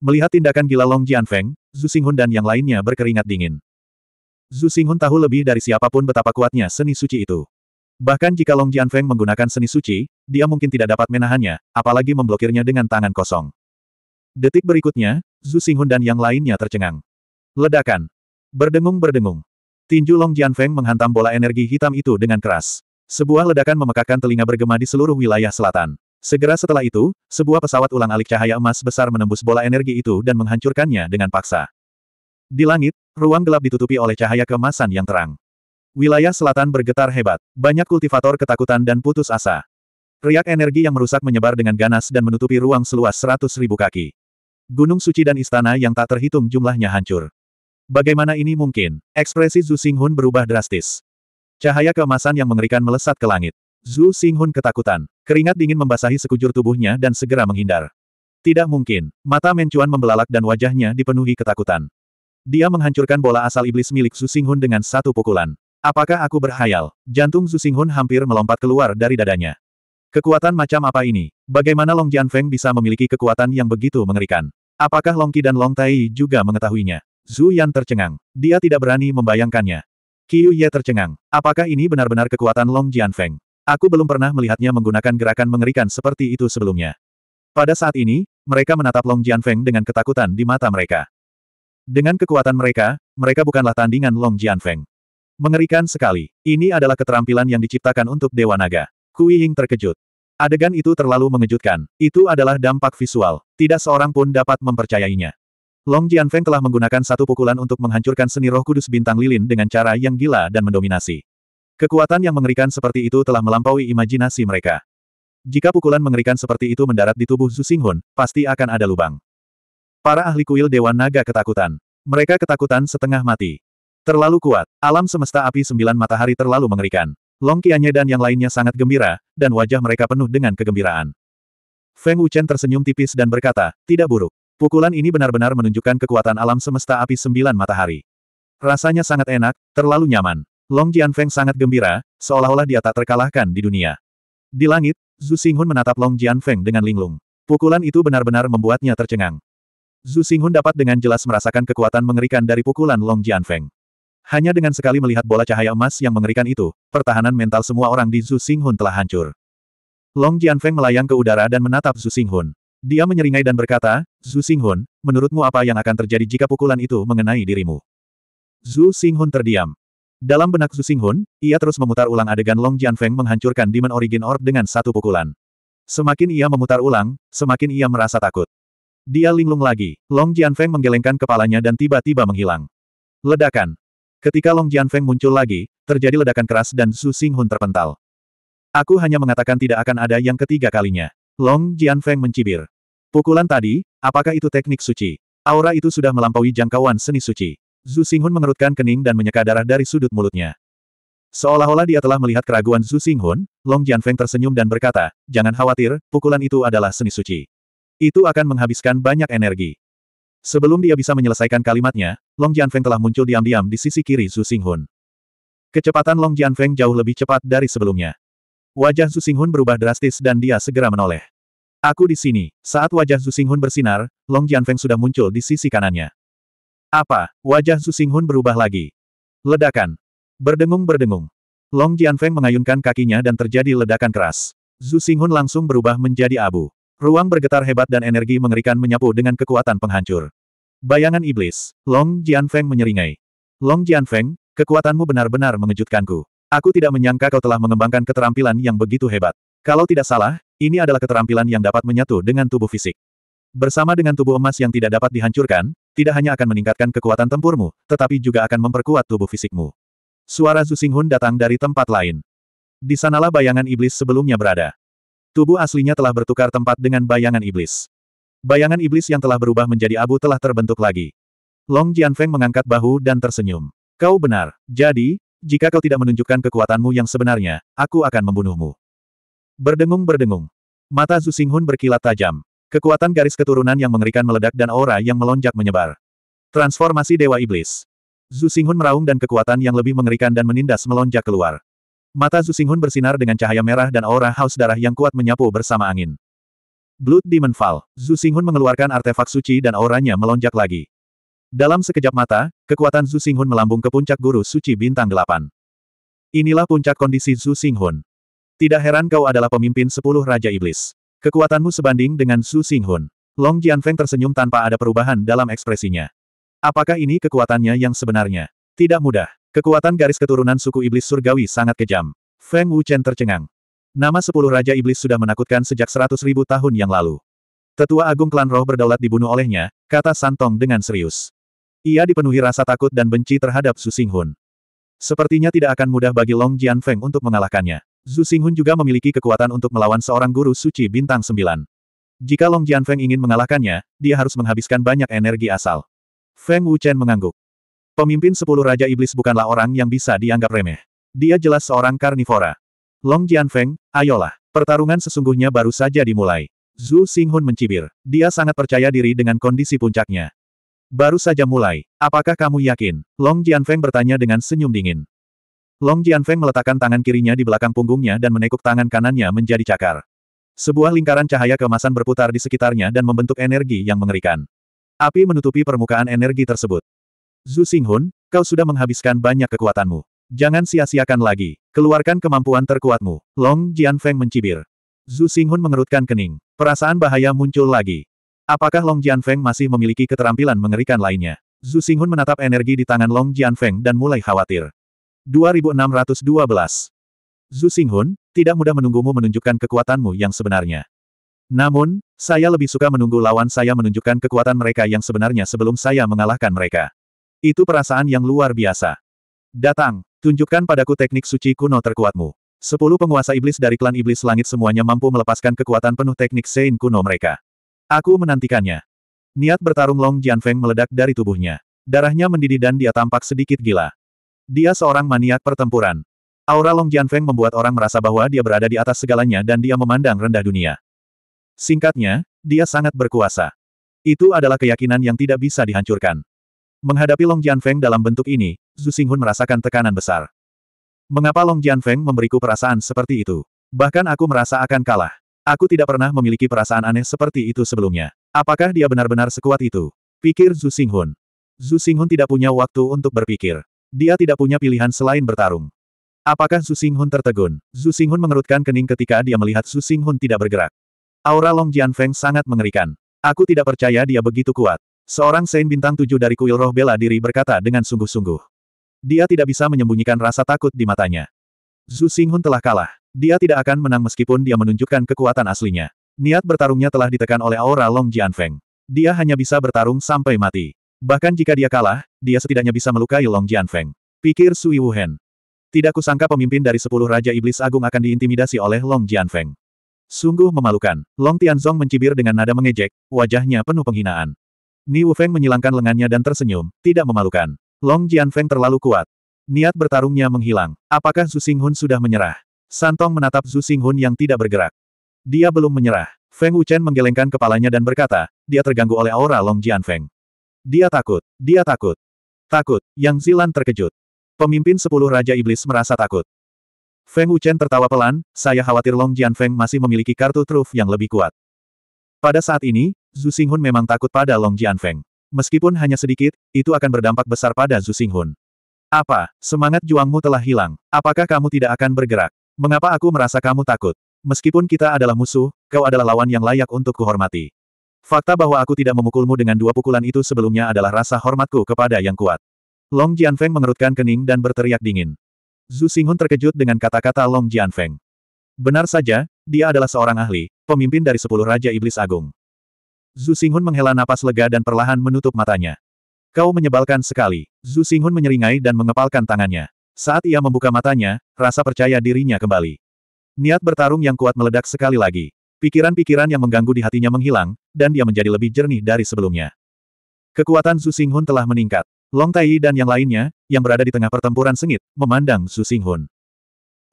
Melihat tindakan gila Long Jianfeng, Zhu Xinghun dan yang lainnya berkeringat dingin. Zhu Xinghun tahu lebih dari siapapun betapa kuatnya seni suci itu. Bahkan jika Long Jianfeng menggunakan seni suci, dia mungkin tidak dapat menahannya, apalagi memblokirnya dengan tangan kosong. Detik berikutnya, Zhu Xinghun dan yang lainnya tercengang. Ledakan. Berdengung-berdengung. Tinju Long Jianfeng menghantam bola energi hitam itu dengan keras. Sebuah ledakan memekakan telinga bergema di seluruh wilayah selatan. Segera setelah itu, sebuah pesawat ulang-alik cahaya emas besar menembus bola energi itu dan menghancurkannya dengan paksa. Di langit, ruang gelap ditutupi oleh cahaya kemasan yang terang. Wilayah selatan bergetar hebat. Banyak kultivator ketakutan dan putus asa. Riak energi yang merusak menyebar dengan ganas dan menutupi ruang seluas seratus ribu kaki. Gunung suci dan istana yang tak terhitung jumlahnya hancur. Bagaimana ini mungkin? Ekspresi Zhu Xinghun berubah drastis. Cahaya keemasan yang mengerikan melesat ke langit. Zhu Xinghun ketakutan. Keringat dingin membasahi sekujur tubuhnya dan segera menghindar. Tidak mungkin. Mata Mencuan membelalak dan wajahnya dipenuhi ketakutan. Dia menghancurkan bola asal iblis milik Zhu Xinghun dengan satu pukulan. Apakah aku berhayal? Jantung Zhu Xinghun hampir melompat keluar dari dadanya. Kekuatan macam apa ini? Bagaimana Long Jianfeng bisa memiliki kekuatan yang begitu mengerikan? Apakah Long Qi dan Long Tai juga mengetahuinya? Zhu Yan tercengang. Dia tidak berani membayangkannya. Qiu Ye tercengang. Apakah ini benar-benar kekuatan Long Jianfeng? Aku belum pernah melihatnya menggunakan gerakan mengerikan seperti itu sebelumnya. Pada saat ini, mereka menatap Long Jianfeng dengan ketakutan di mata mereka. Dengan kekuatan mereka, mereka bukanlah tandingan Long Jianfeng. Mengerikan sekali. Ini adalah keterampilan yang diciptakan untuk Dewa Naga. Kui Ying terkejut. Adegan itu terlalu mengejutkan. Itu adalah dampak visual. Tidak seorang pun dapat mempercayainya. Long Jianfeng telah menggunakan satu pukulan untuk menghancurkan seni roh kudus bintang lilin dengan cara yang gila dan mendominasi. Kekuatan yang mengerikan seperti itu telah melampaui imajinasi mereka. Jika pukulan mengerikan seperti itu mendarat di tubuh Zhu Xinghun, pasti akan ada lubang. Para ahli kuil Dewan Naga ketakutan. Mereka ketakutan setengah mati. Terlalu kuat, alam semesta api sembilan matahari terlalu mengerikan. Long Qianye dan yang lainnya sangat gembira, dan wajah mereka penuh dengan kegembiraan. Feng Wuchen tersenyum tipis dan berkata, tidak buruk. Pukulan ini benar-benar menunjukkan kekuatan alam semesta api sembilan matahari. Rasanya sangat enak, terlalu nyaman. Long Jianfeng sangat gembira, seolah-olah dia tak terkalahkan di dunia. Di langit, Zhu Xinghun menatap Long Jianfeng dengan linglung. Pukulan itu benar-benar membuatnya tercengang. Zhu Xinghun dapat dengan jelas merasakan kekuatan mengerikan dari pukulan Long Jianfeng. Hanya dengan sekali melihat bola cahaya emas yang mengerikan itu, pertahanan mental semua orang di Zhu Xinghun telah hancur. Long Jianfeng melayang ke udara dan menatap Zhu Xinghun. Dia menyeringai dan berkata, Zhu Xinghun, menurutmu apa yang akan terjadi jika pukulan itu mengenai dirimu? Zhu Xinghun terdiam. Dalam benak Su Xinghun, ia terus memutar ulang adegan Long Jian Feng menghancurkan Demon Origin Orb dengan satu pukulan. Semakin ia memutar ulang, semakin ia merasa takut. Dia linglung lagi, Long Jian Feng menggelengkan kepalanya dan tiba-tiba menghilang. Ledakan. Ketika Long Jian Feng muncul lagi, terjadi ledakan keras dan Su Xinghun terpental. Aku hanya mengatakan tidak akan ada yang ketiga kalinya. Long Jian Feng mencibir. Pukulan tadi, apakah itu teknik suci? Aura itu sudah melampaui jangkauan seni suci. Zhu Xinghun mengerutkan kening dan menyeka darah dari sudut mulutnya. Seolah-olah dia telah melihat keraguan Zhu Xinghun, Long Jianfeng tersenyum dan berkata, jangan khawatir, pukulan itu adalah seni suci. Itu akan menghabiskan banyak energi. Sebelum dia bisa menyelesaikan kalimatnya, Long Jianfeng telah muncul diam-diam di sisi kiri Zhu Xinghun. Kecepatan Long Jianfeng jauh lebih cepat dari sebelumnya. Wajah Zhu Xinghun berubah drastis dan dia segera menoleh. Aku di sini. Saat wajah Zhu Xinghun bersinar, Long Jianfeng sudah muncul di sisi kanannya. Apa? Wajah Su Hun berubah lagi. Ledakan. Berdengung-berdengung. Long Jianfeng mengayunkan kakinya dan terjadi ledakan keras. Zu Xinghun langsung berubah menjadi abu. Ruang bergetar hebat dan energi mengerikan menyapu dengan kekuatan penghancur. Bayangan iblis. Long Jianfeng menyeringai. Long Jianfeng, kekuatanmu benar-benar mengejutkanku. Aku tidak menyangka kau telah mengembangkan keterampilan yang begitu hebat. Kalau tidak salah, ini adalah keterampilan yang dapat menyatu dengan tubuh fisik. Bersama dengan tubuh emas yang tidak dapat dihancurkan, tidak hanya akan meningkatkan kekuatan tempurmu, tetapi juga akan memperkuat tubuh fisikmu. Suara Zhu Xinghun datang dari tempat lain. Di sanalah bayangan iblis sebelumnya berada. Tubuh aslinya telah bertukar tempat dengan bayangan iblis. Bayangan iblis yang telah berubah menjadi abu telah terbentuk lagi. Long Jianfeng mengangkat bahu dan tersenyum. Kau benar, jadi, jika kau tidak menunjukkan kekuatanmu yang sebenarnya, aku akan membunuhmu. Berdengung-berdengung. Mata Zhu Xinghun berkilat tajam. Kekuatan garis keturunan yang mengerikan meledak dan aura yang melonjak menyebar. Transformasi Dewa Iblis. Zhu Xinghun meraung dan kekuatan yang lebih mengerikan dan menindas melonjak keluar. Mata Zhu Xinghun bersinar dengan cahaya merah dan aura haus darah yang kuat menyapu bersama angin. Blood Demon Fall. Zhu Xinghun mengeluarkan artefak suci dan auranya melonjak lagi. Dalam sekejap mata, kekuatan Zhu Xinghun melambung ke puncak guru suci bintang delapan. Inilah puncak kondisi Zhu Xinghun. Tidak heran kau adalah pemimpin sepuluh Raja Iblis. Kekuatanmu sebanding dengan Su Singhun. Long Jianfeng tersenyum tanpa ada perubahan dalam ekspresinya. Apakah ini kekuatannya yang sebenarnya? Tidak mudah. Kekuatan garis keturunan suku iblis surgawi sangat kejam. Feng Wuchen tercengang. Nama sepuluh raja iblis sudah menakutkan sejak seratus ribu tahun yang lalu. Tetua agung klan roh berdaulat dibunuh olehnya, kata Santong dengan serius. Ia dipenuhi rasa takut dan benci terhadap Su Singhun. Sepertinya tidak akan mudah bagi Long Jianfeng untuk mengalahkannya. Zhu Xinghun juga memiliki kekuatan untuk melawan seorang guru suci bintang sembilan. Jika Long Jianfeng ingin mengalahkannya, dia harus menghabiskan banyak energi asal. Feng Wuchen mengangguk. Pemimpin sepuluh Raja Iblis bukanlah orang yang bisa dianggap remeh. Dia jelas seorang karnivora. Long Jianfeng, ayolah. Pertarungan sesungguhnya baru saja dimulai. Zhu Xinghun mencibir. Dia sangat percaya diri dengan kondisi puncaknya. Baru saja mulai. Apakah kamu yakin? Long Jianfeng bertanya dengan senyum dingin. Long Jianfeng meletakkan tangan kirinya di belakang punggungnya dan menekuk tangan kanannya menjadi cakar. Sebuah lingkaran cahaya kemasan berputar di sekitarnya dan membentuk energi yang mengerikan. Api menutupi permukaan energi tersebut. Zhu Xinghun, kau sudah menghabiskan banyak kekuatanmu. Jangan sia-siakan lagi. Keluarkan kemampuan terkuatmu. Long Jianfeng mencibir. Zhu Xinghun mengerutkan kening. Perasaan bahaya muncul lagi. Apakah Long Jianfeng masih memiliki keterampilan mengerikan lainnya? Zhu Xinghun menatap energi di tangan Long Jianfeng dan mulai khawatir. 2612. Zhu Xinghun, tidak mudah menunggumu menunjukkan kekuatanmu yang sebenarnya. Namun, saya lebih suka menunggu lawan saya menunjukkan kekuatan mereka yang sebenarnya sebelum saya mengalahkan mereka. Itu perasaan yang luar biasa. Datang, tunjukkan padaku teknik suci kuno terkuatmu. Sepuluh penguasa iblis dari klan iblis langit semuanya mampu melepaskan kekuatan penuh teknik Sein kuno mereka. Aku menantikannya. Niat bertarung Long Jianfeng meledak dari tubuhnya. Darahnya mendidih dan dia tampak sedikit gila. Dia seorang maniak pertempuran. Aura Long Jianfeng membuat orang merasa bahwa dia berada di atas segalanya dan dia memandang rendah dunia. Singkatnya, dia sangat berkuasa. Itu adalah keyakinan yang tidak bisa dihancurkan. Menghadapi Long Jianfeng dalam bentuk ini, Zhu Xinghun merasakan tekanan besar. Mengapa Long Jianfeng memberiku perasaan seperti itu? Bahkan aku merasa akan kalah. Aku tidak pernah memiliki perasaan aneh seperti itu sebelumnya. Apakah dia benar-benar sekuat itu? Pikir Zhu Xinghun. Zhu Xinghun tidak punya waktu untuk berpikir. Dia tidak punya pilihan selain bertarung. Apakah Su Xinghun tertegun? Su Xinghun mengerutkan kening ketika dia melihat Su Xinghun tidak bergerak. Aura Long Jianfeng sangat mengerikan. Aku tidak percaya dia begitu kuat. Seorang Sein Bintang Tujuh dari kuil roh bela diri berkata dengan sungguh-sungguh. Dia tidak bisa menyembunyikan rasa takut di matanya. Su Xinghun telah kalah. Dia tidak akan menang meskipun dia menunjukkan kekuatan aslinya. Niat bertarungnya telah ditekan oleh aura Long Jianfeng. Dia hanya bisa bertarung sampai mati. Bahkan jika dia kalah, dia setidaknya bisa melukai Long Jianfeng. Pikir Sui Wuhan. Tidak kusangka pemimpin dari sepuluh Raja Iblis Agung akan diintimidasi oleh Long Jianfeng. Sungguh memalukan. Long Tianzong mencibir dengan nada mengejek, wajahnya penuh penghinaan. Ni Wufeng menyilangkan lengannya dan tersenyum, tidak memalukan. Long Jianfeng terlalu kuat. Niat bertarungnya menghilang. Apakah Zhu Xinghun sudah menyerah? Santong menatap Zhu Xinghun yang tidak bergerak. Dia belum menyerah. Feng Wuchen menggelengkan kepalanya dan berkata, dia terganggu oleh aura Long Jianfeng. Dia takut, dia takut. Takut, Yang Zilan terkejut. Pemimpin sepuluh Raja Iblis merasa takut. Feng Wuchen tertawa pelan, saya khawatir Long Jian Feng masih memiliki kartu truf yang lebih kuat. Pada saat ini, Zhu Xinghun memang takut pada Long Jian Feng. Meskipun hanya sedikit, itu akan berdampak besar pada Zhu Xinghun. Apa, semangat juangmu telah hilang? Apakah kamu tidak akan bergerak? Mengapa aku merasa kamu takut? Meskipun kita adalah musuh, kau adalah lawan yang layak untuk kuhormati. Fakta bahwa aku tidak memukulmu dengan dua pukulan itu sebelumnya adalah rasa hormatku kepada yang kuat. Long Jianfeng mengerutkan kening dan berteriak dingin. Zhu Xinghun terkejut dengan kata-kata Long Jianfeng. Benar saja, dia adalah seorang ahli, pemimpin dari sepuluh Raja Iblis Agung. Zhu Xinghun menghela napas lega dan perlahan menutup matanya. Kau menyebalkan sekali. Zhu Xinghun menyeringai dan mengepalkan tangannya. Saat ia membuka matanya, rasa percaya dirinya kembali. Niat bertarung yang kuat meledak sekali lagi. Pikiran-pikiran yang mengganggu di hatinya menghilang, dan dia menjadi lebih jernih dari sebelumnya. Kekuatan Zhu Xinghun telah meningkat. Long Tai dan yang lainnya, yang berada di tengah pertempuran sengit, memandang Zhu Xinghun.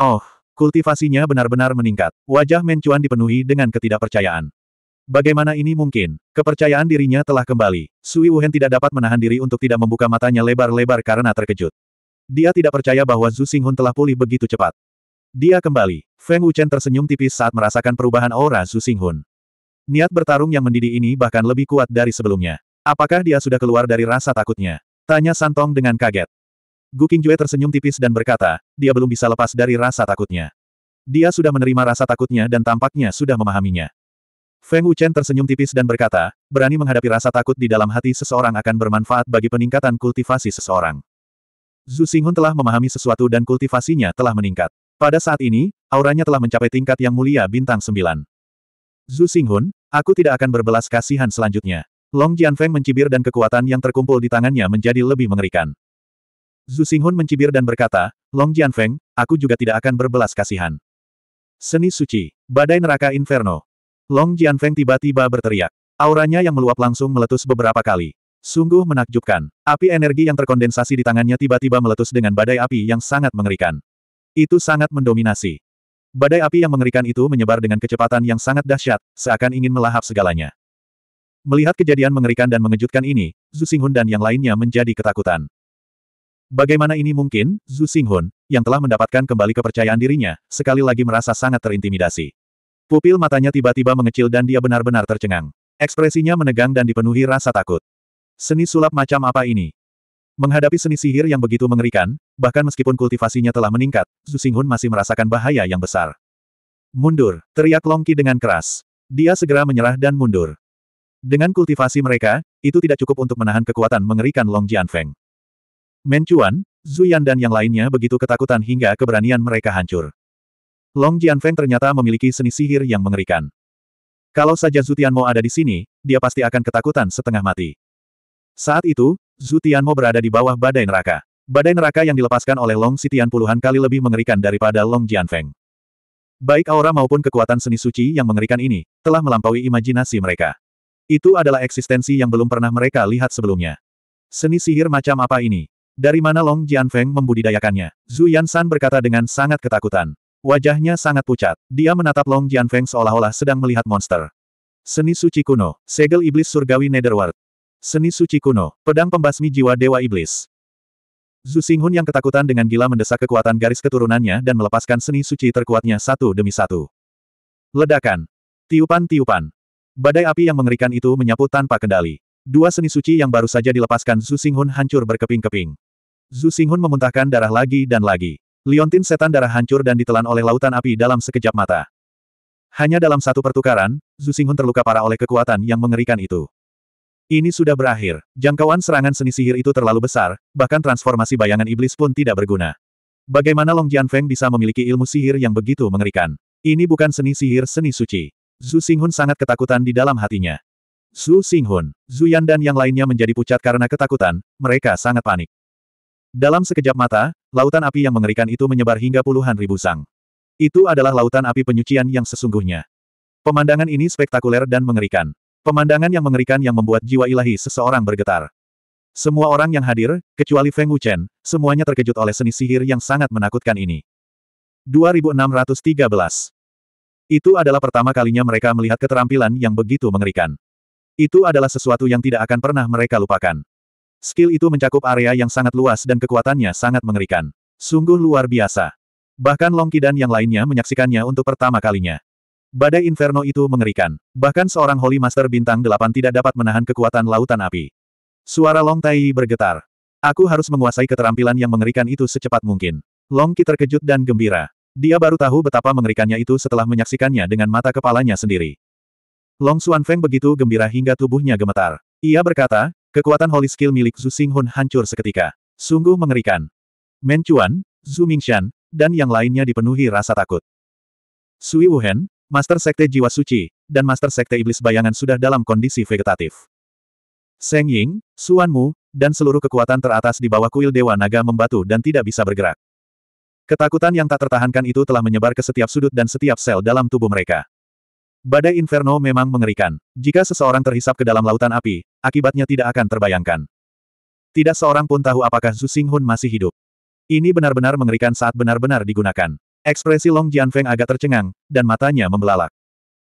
Oh, kultivasinya benar-benar meningkat. Wajah Mencuan dipenuhi dengan ketidakpercayaan. Bagaimana ini mungkin? Kepercayaan dirinya telah kembali. Sui Wuhen tidak dapat menahan diri untuk tidak membuka matanya lebar-lebar karena terkejut. Dia tidak percaya bahwa Zhu Xinghun telah pulih begitu cepat. Dia kembali. Feng Wuchen tersenyum tipis saat merasakan perubahan aura Su Xinghun. Niat bertarung yang mendidih ini bahkan lebih kuat dari sebelumnya. Apakah dia sudah keluar dari rasa takutnya? Tanya Santong dengan kaget. Gu Qingjue tersenyum tipis dan berkata, dia belum bisa lepas dari rasa takutnya. Dia sudah menerima rasa takutnya dan tampaknya sudah memahaminya. Feng Wuchen tersenyum tipis dan berkata, berani menghadapi rasa takut di dalam hati seseorang akan bermanfaat bagi peningkatan kultivasi seseorang. Zhu Xinghun telah memahami sesuatu dan kultivasinya telah meningkat. Pada saat ini, auranya telah mencapai tingkat yang mulia bintang sembilan. Zhu Xinghun, aku tidak akan berbelas kasihan selanjutnya. Long Jianfeng mencibir dan kekuatan yang terkumpul di tangannya menjadi lebih mengerikan. Zhu Xinghun mencibir dan berkata, Long Jianfeng, aku juga tidak akan berbelas kasihan. Seni suci, badai neraka inferno. Long Jianfeng tiba-tiba berteriak. Auranya yang meluap langsung meletus beberapa kali. Sungguh menakjubkan. Api energi yang terkondensasi di tangannya tiba-tiba meletus dengan badai api yang sangat mengerikan. Itu sangat mendominasi. Badai api yang mengerikan itu menyebar dengan kecepatan yang sangat dahsyat, seakan ingin melahap segalanya. Melihat kejadian mengerikan dan mengejutkan ini, Zhu Xinghun dan yang lainnya menjadi ketakutan. Bagaimana ini mungkin, Zhu Xinghun, yang telah mendapatkan kembali kepercayaan dirinya, sekali lagi merasa sangat terintimidasi. Pupil matanya tiba-tiba mengecil dan dia benar-benar tercengang. Ekspresinya menegang dan dipenuhi rasa takut. Seni sulap macam apa ini? Menghadapi seni sihir yang begitu mengerikan, bahkan meskipun kultivasinya telah meningkat, Zhu Xinghun masih merasakan bahaya yang besar. Mundur, teriak Longki dengan keras. Dia segera menyerah dan mundur. Dengan kultivasi mereka, itu tidak cukup untuk menahan kekuatan mengerikan Long Jianfeng. Menchuan, Zhu Yan dan yang lainnya begitu ketakutan hingga keberanian mereka hancur. Long Jianfeng ternyata memiliki seni sihir yang mengerikan. Kalau saja mau ada di sini, dia pasti akan ketakutan setengah mati. Saat itu, Zhu Tianmo berada di bawah badai neraka. Badai neraka yang dilepaskan oleh Long Sitian puluhan kali lebih mengerikan daripada Long Jianfeng. Baik aura maupun kekuatan seni suci yang mengerikan ini, telah melampaui imajinasi mereka. Itu adalah eksistensi yang belum pernah mereka lihat sebelumnya. Seni sihir macam apa ini? Dari mana Long Jianfeng membudidayakannya? Zhu Yansan berkata dengan sangat ketakutan. Wajahnya sangat pucat. Dia menatap Long Jianfeng seolah-olah sedang melihat monster. Seni suci kuno, segel iblis surgawi Netherworld. Seni suci kuno, pedang pembasmi jiwa Dewa Iblis. Zhu Xinghun yang ketakutan dengan gila mendesak kekuatan garis keturunannya dan melepaskan seni suci terkuatnya satu demi satu. Ledakan. Tiupan-tiupan. Badai api yang mengerikan itu menyapu tanpa kendali. Dua seni suci yang baru saja dilepaskan Zhu Xinghun hancur berkeping-keping. Zhu Xinghun memuntahkan darah lagi dan lagi. Liontin setan darah hancur dan ditelan oleh lautan api dalam sekejap mata. Hanya dalam satu pertukaran, Zhu Xinghun terluka parah oleh kekuatan yang mengerikan itu. Ini sudah berakhir. Jangkauan serangan seni sihir itu terlalu besar, bahkan transformasi bayangan iblis pun tidak berguna. Bagaimana Long Jianfeng bisa memiliki ilmu sihir yang begitu mengerikan? Ini bukan seni sihir seni suci. Zhu Xinghun sangat ketakutan di dalam hatinya. Zhu Xinghun, Zhu Yan dan yang lainnya menjadi pucat karena ketakutan, mereka sangat panik. Dalam sekejap mata, lautan api yang mengerikan itu menyebar hingga puluhan ribu sang. Itu adalah lautan api penyucian yang sesungguhnya. Pemandangan ini spektakuler dan mengerikan. Pemandangan yang mengerikan yang membuat jiwa ilahi seseorang bergetar. Semua orang yang hadir, kecuali Feng Wuchen, semuanya terkejut oleh seni sihir yang sangat menakutkan ini. 2613 Itu adalah pertama kalinya mereka melihat keterampilan yang begitu mengerikan. Itu adalah sesuatu yang tidak akan pernah mereka lupakan. Skill itu mencakup area yang sangat luas dan kekuatannya sangat mengerikan. Sungguh luar biasa. Bahkan Long Kidan yang lainnya menyaksikannya untuk pertama kalinya. Badai Inferno itu mengerikan. Bahkan seorang Holy Master bintang delapan tidak dapat menahan kekuatan lautan api. Suara Long Tai bergetar. Aku harus menguasai keterampilan yang mengerikan itu secepat mungkin. Long Qi terkejut dan gembira. Dia baru tahu betapa mengerikannya itu setelah menyaksikannya dengan mata kepalanya sendiri. Long Xuan Feng begitu gembira hingga tubuhnya gemetar. Ia berkata, kekuatan Holy Skill milik Zhu Xinghun hancur seketika. Sungguh mengerikan. Men Chuan, Zhu Mingshan, dan yang lainnya dipenuhi rasa takut. Sui Wuhen, Master Sekte Jiwa Suci, dan Master Sekte Iblis Bayangan sudah dalam kondisi vegetatif. Seng Ying, Suan Mu, dan seluruh kekuatan teratas di bawah kuil Dewa Naga membatu dan tidak bisa bergerak. Ketakutan yang tak tertahankan itu telah menyebar ke setiap sudut dan setiap sel dalam tubuh mereka. Badai Inferno memang mengerikan. Jika seseorang terhisap ke dalam lautan api, akibatnya tidak akan terbayangkan. Tidak seorang pun tahu apakah Zhu Xinghun masih hidup. Ini benar-benar mengerikan saat benar-benar digunakan. Ekspresi Long Jianfeng agak tercengang, dan matanya membelalak.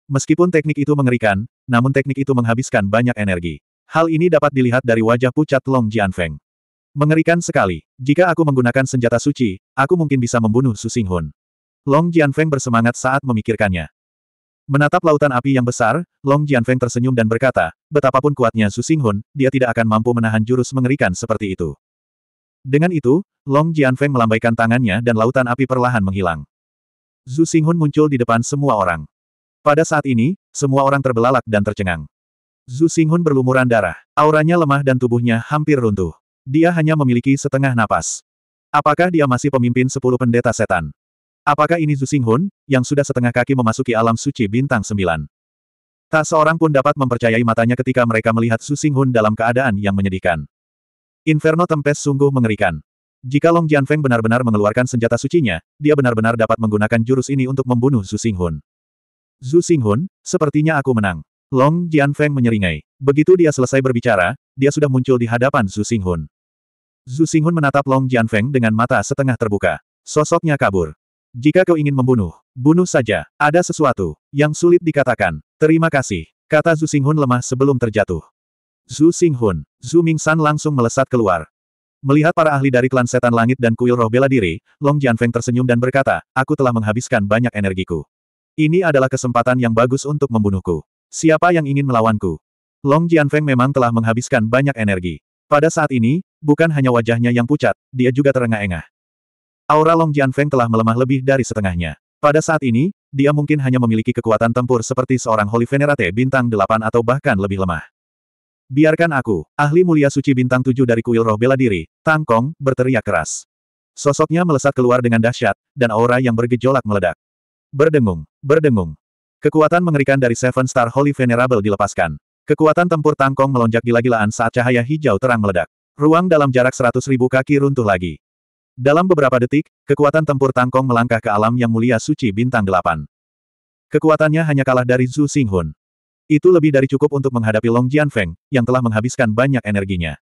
Meskipun teknik itu mengerikan, namun teknik itu menghabiskan banyak energi. Hal ini dapat dilihat dari wajah pucat Long Jianfeng. Mengerikan sekali. Jika aku menggunakan senjata suci, aku mungkin bisa membunuh Su Xinghun. Long Jianfeng bersemangat saat memikirkannya. Menatap lautan api yang besar, Long Jianfeng tersenyum dan berkata, betapapun kuatnya Su Xinghun, dia tidak akan mampu menahan jurus mengerikan seperti itu. Dengan itu, Long Jianfeng melambaikan tangannya dan lautan api perlahan menghilang. Zhu Xinghun muncul di depan semua orang. Pada saat ini, semua orang terbelalak dan tercengang. Zhu Xinghun berlumuran darah. Auranya lemah dan tubuhnya hampir runtuh. Dia hanya memiliki setengah napas. Apakah dia masih pemimpin sepuluh pendeta setan? Apakah ini Zhu Xinghun, yang sudah setengah kaki memasuki alam suci bintang sembilan? Tak seorang pun dapat mempercayai matanya ketika mereka melihat Zhu Xinghun dalam keadaan yang menyedihkan. Inferno Tempest sungguh mengerikan. Jika Long Jianfeng benar-benar mengeluarkan senjata sucinya, dia benar-benar dapat menggunakan jurus ini untuk membunuh Zhu Xinghun. Zhu Xinghun, sepertinya aku menang. Long Jianfeng menyeringai. Begitu dia selesai berbicara, dia sudah muncul di hadapan Zhu Xinghun. Zhu Xinghun menatap Long Jianfeng dengan mata setengah terbuka. Sosoknya kabur. Jika kau ingin membunuh, bunuh saja. Ada sesuatu yang sulit dikatakan. Terima kasih, kata Zhu Xinghun lemah sebelum terjatuh. Zhu Xinghun, Zhu Mingsan langsung melesat keluar. Melihat para ahli dari klan setan langit dan kuil roh bela diri, Long Jianfeng tersenyum dan berkata, aku telah menghabiskan banyak energiku. Ini adalah kesempatan yang bagus untuk membunuhku. Siapa yang ingin melawanku? Long Jianfeng memang telah menghabiskan banyak energi. Pada saat ini, bukan hanya wajahnya yang pucat, dia juga terengah-engah. Aura Long Jianfeng telah melemah lebih dari setengahnya. Pada saat ini, dia mungkin hanya memiliki kekuatan tempur seperti seorang Holy Venerate bintang 8 atau bahkan lebih lemah. Biarkan aku, ahli mulia suci bintang tujuh dari kuil roh bela diri, Tang Kong, berteriak keras. Sosoknya melesat keluar dengan dahsyat, dan aura yang bergejolak meledak. Berdengung, berdengung. Kekuatan mengerikan dari Seven Star Holy Venerable dilepaskan. Kekuatan tempur Tang Kong melonjak gila-gilaan saat cahaya hijau terang meledak. Ruang dalam jarak seratus ribu kaki runtuh lagi. Dalam beberapa detik, kekuatan tempur Tangkong melangkah ke alam yang mulia suci bintang delapan. Kekuatannya hanya kalah dari Zhu Xinghun. Itu lebih dari cukup untuk menghadapi Long Feng, yang telah menghabiskan banyak energinya.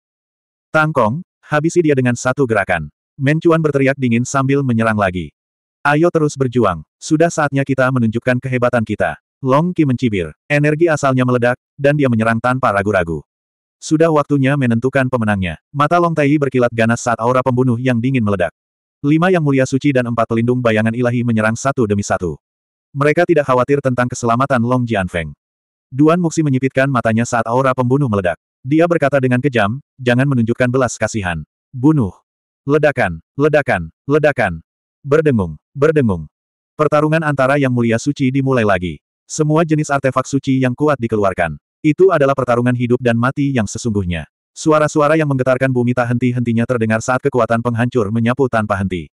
Tangkong, habisi dia dengan satu gerakan. Mencuan berteriak dingin sambil menyerang lagi. Ayo terus berjuang, sudah saatnya kita menunjukkan kehebatan kita. Long Qi mencibir, energi asalnya meledak, dan dia menyerang tanpa ragu-ragu. Sudah waktunya menentukan pemenangnya. Mata Long Tai berkilat ganas saat aura pembunuh yang dingin meledak. Lima yang mulia suci dan empat pelindung bayangan ilahi menyerang satu demi satu. Mereka tidak khawatir tentang keselamatan Long Jianfeng. Duan Muxi menyipitkan matanya saat aura pembunuh meledak. Dia berkata dengan kejam, jangan menunjukkan belas kasihan. Bunuh. Ledakan, ledakan, ledakan. Berdengung, berdengung. Pertarungan antara Yang Mulia Suci dimulai lagi. Semua jenis artefak suci yang kuat dikeluarkan. Itu adalah pertarungan hidup dan mati yang sesungguhnya. Suara-suara yang menggetarkan bumi tak henti-hentinya terdengar saat kekuatan penghancur menyapu tanpa henti.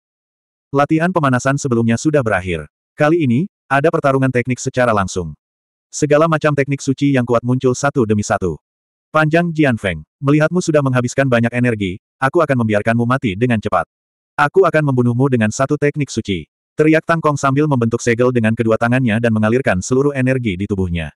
Latihan pemanasan sebelumnya sudah berakhir. Kali ini, ada pertarungan teknik secara langsung. Segala macam teknik suci yang kuat muncul satu demi satu. Panjang Jian Feng, melihatmu sudah menghabiskan banyak energi, aku akan membiarkanmu mati dengan cepat. Aku akan membunuhmu dengan satu teknik suci. Teriak Tangkong sambil membentuk segel dengan kedua tangannya dan mengalirkan seluruh energi di tubuhnya.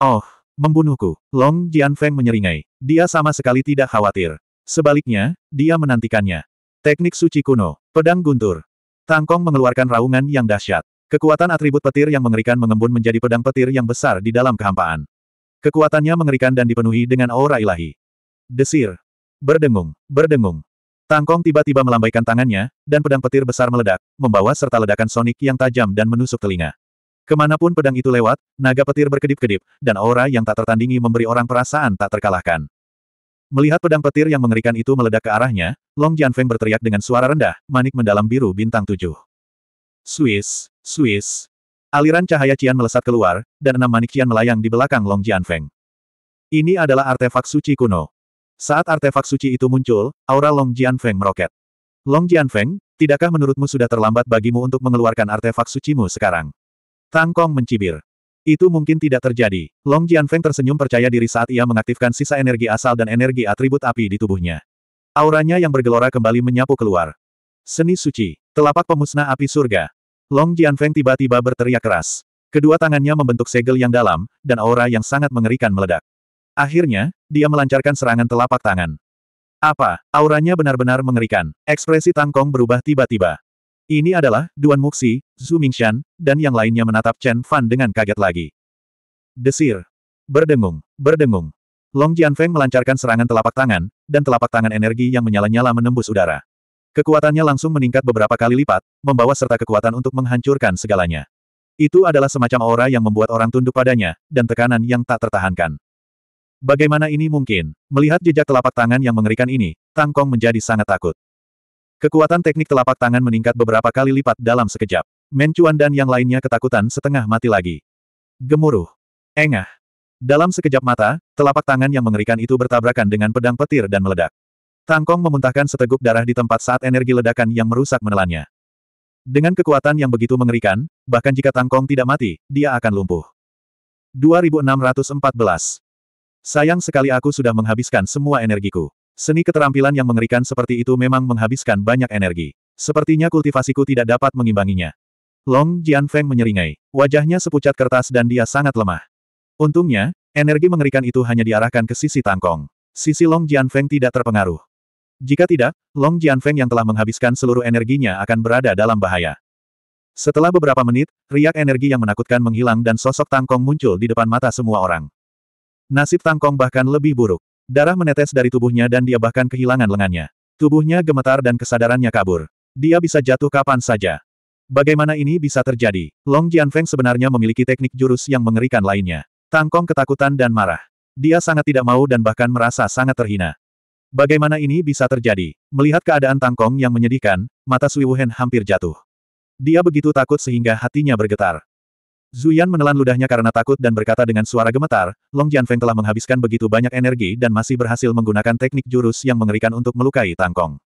Oh, membunuhku. Long Jian Feng menyeringai. Dia sama sekali tidak khawatir. Sebaliknya, dia menantikannya. Teknik suci kuno, pedang guntur. Tangkong mengeluarkan raungan yang dahsyat. Kekuatan atribut petir yang mengerikan mengembun menjadi pedang petir yang besar di dalam kehampaan. Kekuatannya mengerikan dan dipenuhi dengan aura ilahi. Desir. Berdengung, berdengung. Tangkong tiba-tiba melambaikan tangannya, dan pedang petir besar meledak, membawa serta ledakan sonik yang tajam dan menusuk telinga. Kemanapun pedang itu lewat, naga petir berkedip-kedip, dan aura yang tak tertandingi memberi orang perasaan tak terkalahkan. Melihat pedang petir yang mengerikan itu meledak ke arahnya, Long Jianfeng berteriak dengan suara rendah, manik mendalam biru bintang tujuh. Swiss. Swiss. Aliran cahaya Qian melesat keluar, dan enam manik Qian melayang di belakang Long Jianfeng. Ini adalah artefak suci kuno. Saat artefak suci itu muncul, aura Long Jianfeng meroket. Long Jianfeng, tidakkah menurutmu sudah terlambat bagimu untuk mengeluarkan artefak sucimu sekarang? Tang Kong mencibir. Itu mungkin tidak terjadi. Long Jianfeng tersenyum percaya diri saat ia mengaktifkan sisa energi asal dan energi atribut api di tubuhnya. Auranya yang bergelora kembali menyapu keluar. Seni suci, telapak pemusnah api surga, Long Jianfeng tiba-tiba berteriak keras. Kedua tangannya membentuk segel yang dalam, dan aura yang sangat mengerikan meledak. Akhirnya, dia melancarkan serangan telapak tangan. Apa? Auranya benar-benar mengerikan. Ekspresi Tang Kong berubah tiba-tiba. Ini adalah Duan Muxi, Zhu Mingshan, dan yang lainnya menatap Chen Fan dengan kaget lagi. Desir. Berdengung, berdengung. Long Jianfeng melancarkan serangan telapak tangan, dan telapak tangan energi yang menyala-nyala menembus udara. Kekuatannya langsung meningkat beberapa kali lipat, membawa serta kekuatan untuk menghancurkan segalanya. Itu adalah semacam aura yang membuat orang tunduk padanya, dan tekanan yang tak tertahankan. Bagaimana ini mungkin? Melihat jejak telapak tangan yang mengerikan ini, Tang Kong menjadi sangat takut. Kekuatan teknik telapak tangan meningkat beberapa kali lipat dalam sekejap. Mencuan dan yang lainnya ketakutan setengah mati lagi. Gemuruh. Engah. Dalam sekejap mata, telapak tangan yang mengerikan itu bertabrakan dengan pedang petir dan meledak. Tangkong memuntahkan seteguk darah di tempat saat energi ledakan yang merusak menelannya. Dengan kekuatan yang begitu mengerikan, bahkan jika Tangkong tidak mati, dia akan lumpuh. 2614 Sayang sekali aku sudah menghabiskan semua energiku. Seni keterampilan yang mengerikan seperti itu memang menghabiskan banyak energi. Sepertinya kultivasiku tidak dapat mengimbanginya. Long Jianfeng menyeringai. Wajahnya sepucat kertas dan dia sangat lemah. Untungnya, energi mengerikan itu hanya diarahkan ke sisi Tangkong. Sisi Long Jianfeng tidak terpengaruh. Jika tidak, Long Jianfeng yang telah menghabiskan seluruh energinya akan berada dalam bahaya. Setelah beberapa menit, riak energi yang menakutkan menghilang dan sosok Tangkong muncul di depan mata semua orang. Nasib Tangkong bahkan lebih buruk. Darah menetes dari tubuhnya dan dia bahkan kehilangan lengannya. Tubuhnya gemetar dan kesadarannya kabur. Dia bisa jatuh kapan saja. Bagaimana ini bisa terjadi? Long Jianfeng sebenarnya memiliki teknik jurus yang mengerikan lainnya. Tangkong ketakutan dan marah. Dia sangat tidak mau dan bahkan merasa sangat terhina. Bagaimana ini bisa terjadi? Melihat keadaan Tangkong yang menyedihkan, mata Sui Wuhen hampir jatuh. Dia begitu takut sehingga hatinya bergetar. Zuyan menelan ludahnya karena takut dan berkata dengan suara gemetar, Long Jianfeng telah menghabiskan begitu banyak energi dan masih berhasil menggunakan teknik jurus yang mengerikan untuk melukai Tangkong.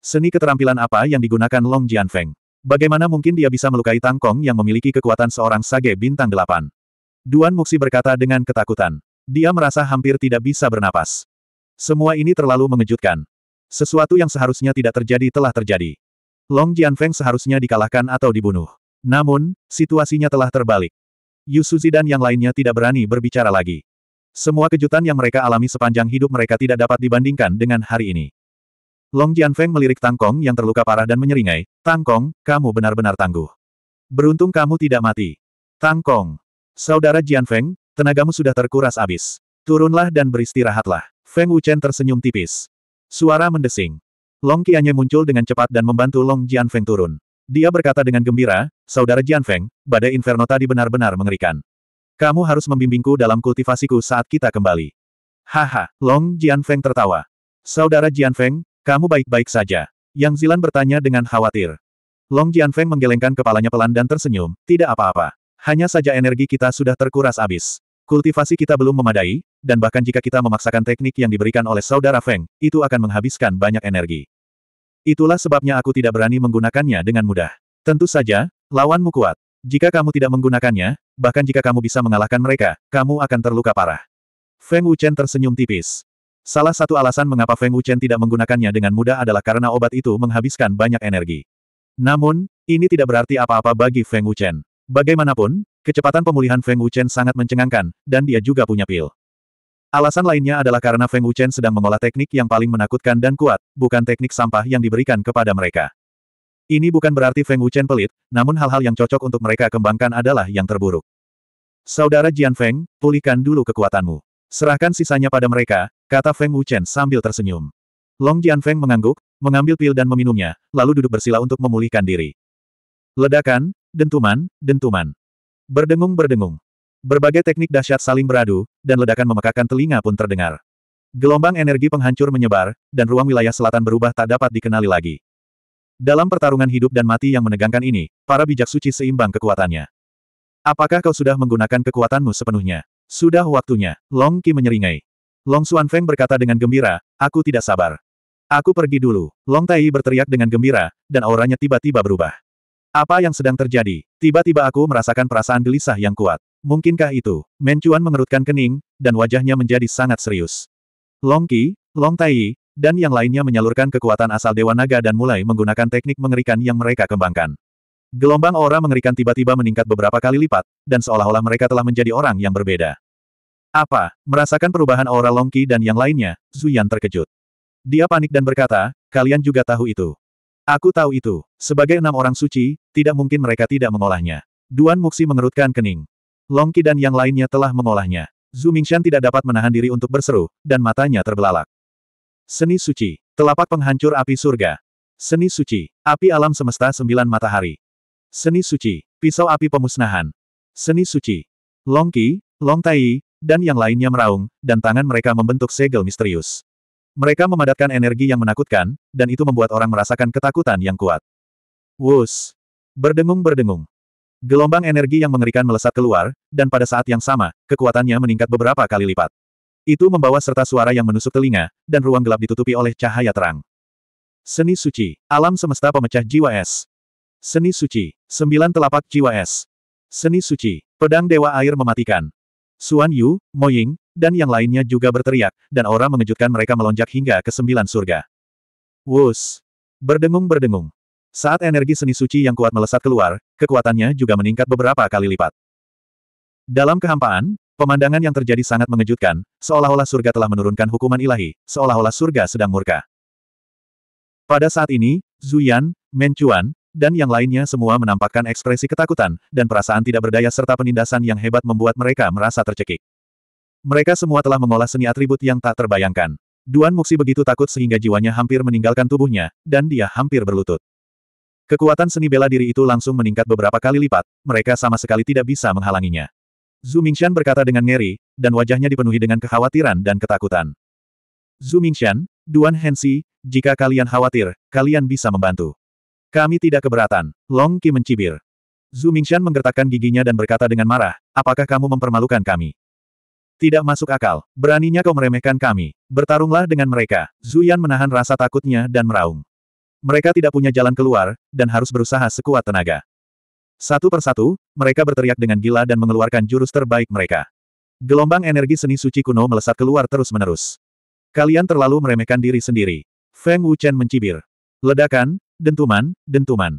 Seni keterampilan apa yang digunakan Long Jianfeng? Bagaimana mungkin dia bisa melukai Tangkong yang memiliki kekuatan seorang sage bintang delapan? Duan Muxi berkata dengan ketakutan. Dia merasa hampir tidak bisa bernapas. Semua ini terlalu mengejutkan. Sesuatu yang seharusnya tidak terjadi telah terjadi. Long Jianfeng seharusnya dikalahkan atau dibunuh. Namun, situasinya telah terbalik. Yu Suzi dan yang lainnya tidak berani berbicara lagi. Semua kejutan yang mereka alami sepanjang hidup mereka tidak dapat dibandingkan dengan hari ini. Long Jianfeng melirik Tangkong yang terluka parah dan menyeringai, Tangkong, kamu benar-benar tangguh. Beruntung kamu tidak mati. Tangkong. Saudara Jianfeng, tenagamu sudah terkuras abis. Turunlah dan beristirahatlah. Feng Wuchen tersenyum tipis. Suara mendesing. Long Qianye muncul dengan cepat dan membantu Long Jianfeng turun. Dia berkata dengan gembira, Saudara Jianfeng, badai inferno tadi benar-benar mengerikan. Kamu harus membimbingku dalam kultivasiku saat kita kembali. Haha, Long Jianfeng tertawa. Saudara Jianfeng, kamu baik-baik saja. Yang Zilan bertanya dengan khawatir. Long Jianfeng menggelengkan kepalanya pelan dan tersenyum, tidak apa-apa. Hanya saja energi kita sudah terkuras habis. Kultivasi kita belum memadai, dan bahkan jika kita memaksakan teknik yang diberikan oleh saudara Feng, itu akan menghabiskan banyak energi. Itulah sebabnya aku tidak berani menggunakannya dengan mudah. Tentu saja, lawanmu kuat. Jika kamu tidak menggunakannya, bahkan jika kamu bisa mengalahkan mereka, kamu akan terluka parah. Feng Wuchen tersenyum tipis. Salah satu alasan mengapa Feng Wuchen tidak menggunakannya dengan mudah adalah karena obat itu menghabiskan banyak energi. Namun, ini tidak berarti apa-apa bagi Feng Wuchen. Bagaimanapun, Kecepatan pemulihan Feng Wuchen sangat mencengangkan, dan dia juga punya pil. Alasan lainnya adalah karena Feng Wuchen sedang mengolah teknik yang paling menakutkan dan kuat, bukan teknik sampah yang diberikan kepada mereka. Ini bukan berarti Feng Wuchen pelit, namun hal-hal yang cocok untuk mereka kembangkan adalah yang terburuk. Saudara Jian Feng, pulihkan dulu kekuatanmu. Serahkan sisanya pada mereka, kata Feng Wuchen sambil tersenyum. Long Jian Feng mengangguk, mengambil pil dan meminumnya, lalu duduk bersila untuk memulihkan diri. Ledakan, dentuman, dentuman. Berdengung-berdengung. Berbagai teknik dahsyat saling beradu, dan ledakan memekakan telinga pun terdengar. Gelombang energi penghancur menyebar, dan ruang wilayah selatan berubah tak dapat dikenali lagi. Dalam pertarungan hidup dan mati yang menegangkan ini, para bijak suci seimbang kekuatannya. Apakah kau sudah menggunakan kekuatanmu sepenuhnya? Sudah waktunya, Long Qi menyeringai. Long Xuan Feng berkata dengan gembira, aku tidak sabar. Aku pergi dulu. Long Tai berteriak dengan gembira, dan auranya tiba-tiba berubah. Apa yang sedang terjadi? Tiba-tiba aku merasakan perasaan gelisah yang kuat. Mungkinkah itu? Mencuan mengerutkan kening, dan wajahnya menjadi sangat serius. Long Qi, Long Tai, dan yang lainnya menyalurkan kekuatan asal Dewa Naga dan mulai menggunakan teknik mengerikan yang mereka kembangkan. Gelombang aura mengerikan tiba-tiba meningkat beberapa kali lipat, dan seolah-olah mereka telah menjadi orang yang berbeda. Apa? Merasakan perubahan aura Long Qi dan yang lainnya, Zuyan terkejut. Dia panik dan berkata, kalian juga tahu itu. Aku tahu itu. Sebagai enam orang suci, tidak mungkin mereka tidak mengolahnya. Duan Muxi mengerutkan kening. Longki dan yang lainnya telah mengolahnya. Zhu Mingshan tidak dapat menahan diri untuk berseru, dan matanya terbelalak. Seni Suci. Telapak penghancur api surga. Seni Suci. Api alam semesta sembilan matahari. Seni Suci. Pisau api pemusnahan. Seni Suci. Longki, Longtai, dan yang lainnya meraung, dan tangan mereka membentuk segel misterius. Mereka memadatkan energi yang menakutkan, dan itu membuat orang merasakan ketakutan yang kuat. Wus! Berdengung-berdengung. Gelombang energi yang mengerikan melesat keluar, dan pada saat yang sama, kekuatannya meningkat beberapa kali lipat. Itu membawa serta suara yang menusuk telinga, dan ruang gelap ditutupi oleh cahaya terang. Seni suci, alam semesta pemecah jiwa es. Seni suci, sembilan telapak jiwa es. Seni suci, pedang dewa air mematikan. Suan Yu, Mo Ying dan yang lainnya juga berteriak, dan aura mengejutkan mereka melonjak hingga ke sembilan surga. Wus! Berdengung-berdengung. Saat energi seni suci yang kuat melesat keluar, kekuatannya juga meningkat beberapa kali lipat. Dalam kehampaan, pemandangan yang terjadi sangat mengejutkan, seolah-olah surga telah menurunkan hukuman ilahi, seolah-olah surga sedang murka. Pada saat ini, Zuyan, Mencuan, dan yang lainnya semua menampakkan ekspresi ketakutan, dan perasaan tidak berdaya serta penindasan yang hebat membuat mereka merasa tercekik. Mereka semua telah mengolah seni atribut yang tak terbayangkan. Duan Muksi begitu takut sehingga jiwanya hampir meninggalkan tubuhnya, dan dia hampir berlutut. Kekuatan seni bela diri itu langsung meningkat beberapa kali lipat, mereka sama sekali tidak bisa menghalanginya. Zhu Mingxian berkata dengan ngeri, dan wajahnya dipenuhi dengan kekhawatiran dan ketakutan. Zhu Mingxian, Duan Hensi, jika kalian khawatir, kalian bisa membantu. Kami tidak keberatan, Long Qi mencibir. Zhu Mingxian menggertakkan giginya dan berkata dengan marah, apakah kamu mempermalukan kami? Tidak masuk akal, beraninya kau meremehkan kami. Bertarunglah dengan mereka. Zuyan menahan rasa takutnya dan meraung. Mereka tidak punya jalan keluar, dan harus berusaha sekuat tenaga. Satu persatu, mereka berteriak dengan gila dan mengeluarkan jurus terbaik mereka. Gelombang energi seni suci kuno melesat keluar terus-menerus. Kalian terlalu meremehkan diri sendiri. Feng Wuchen mencibir. Ledakan, dentuman, dentuman.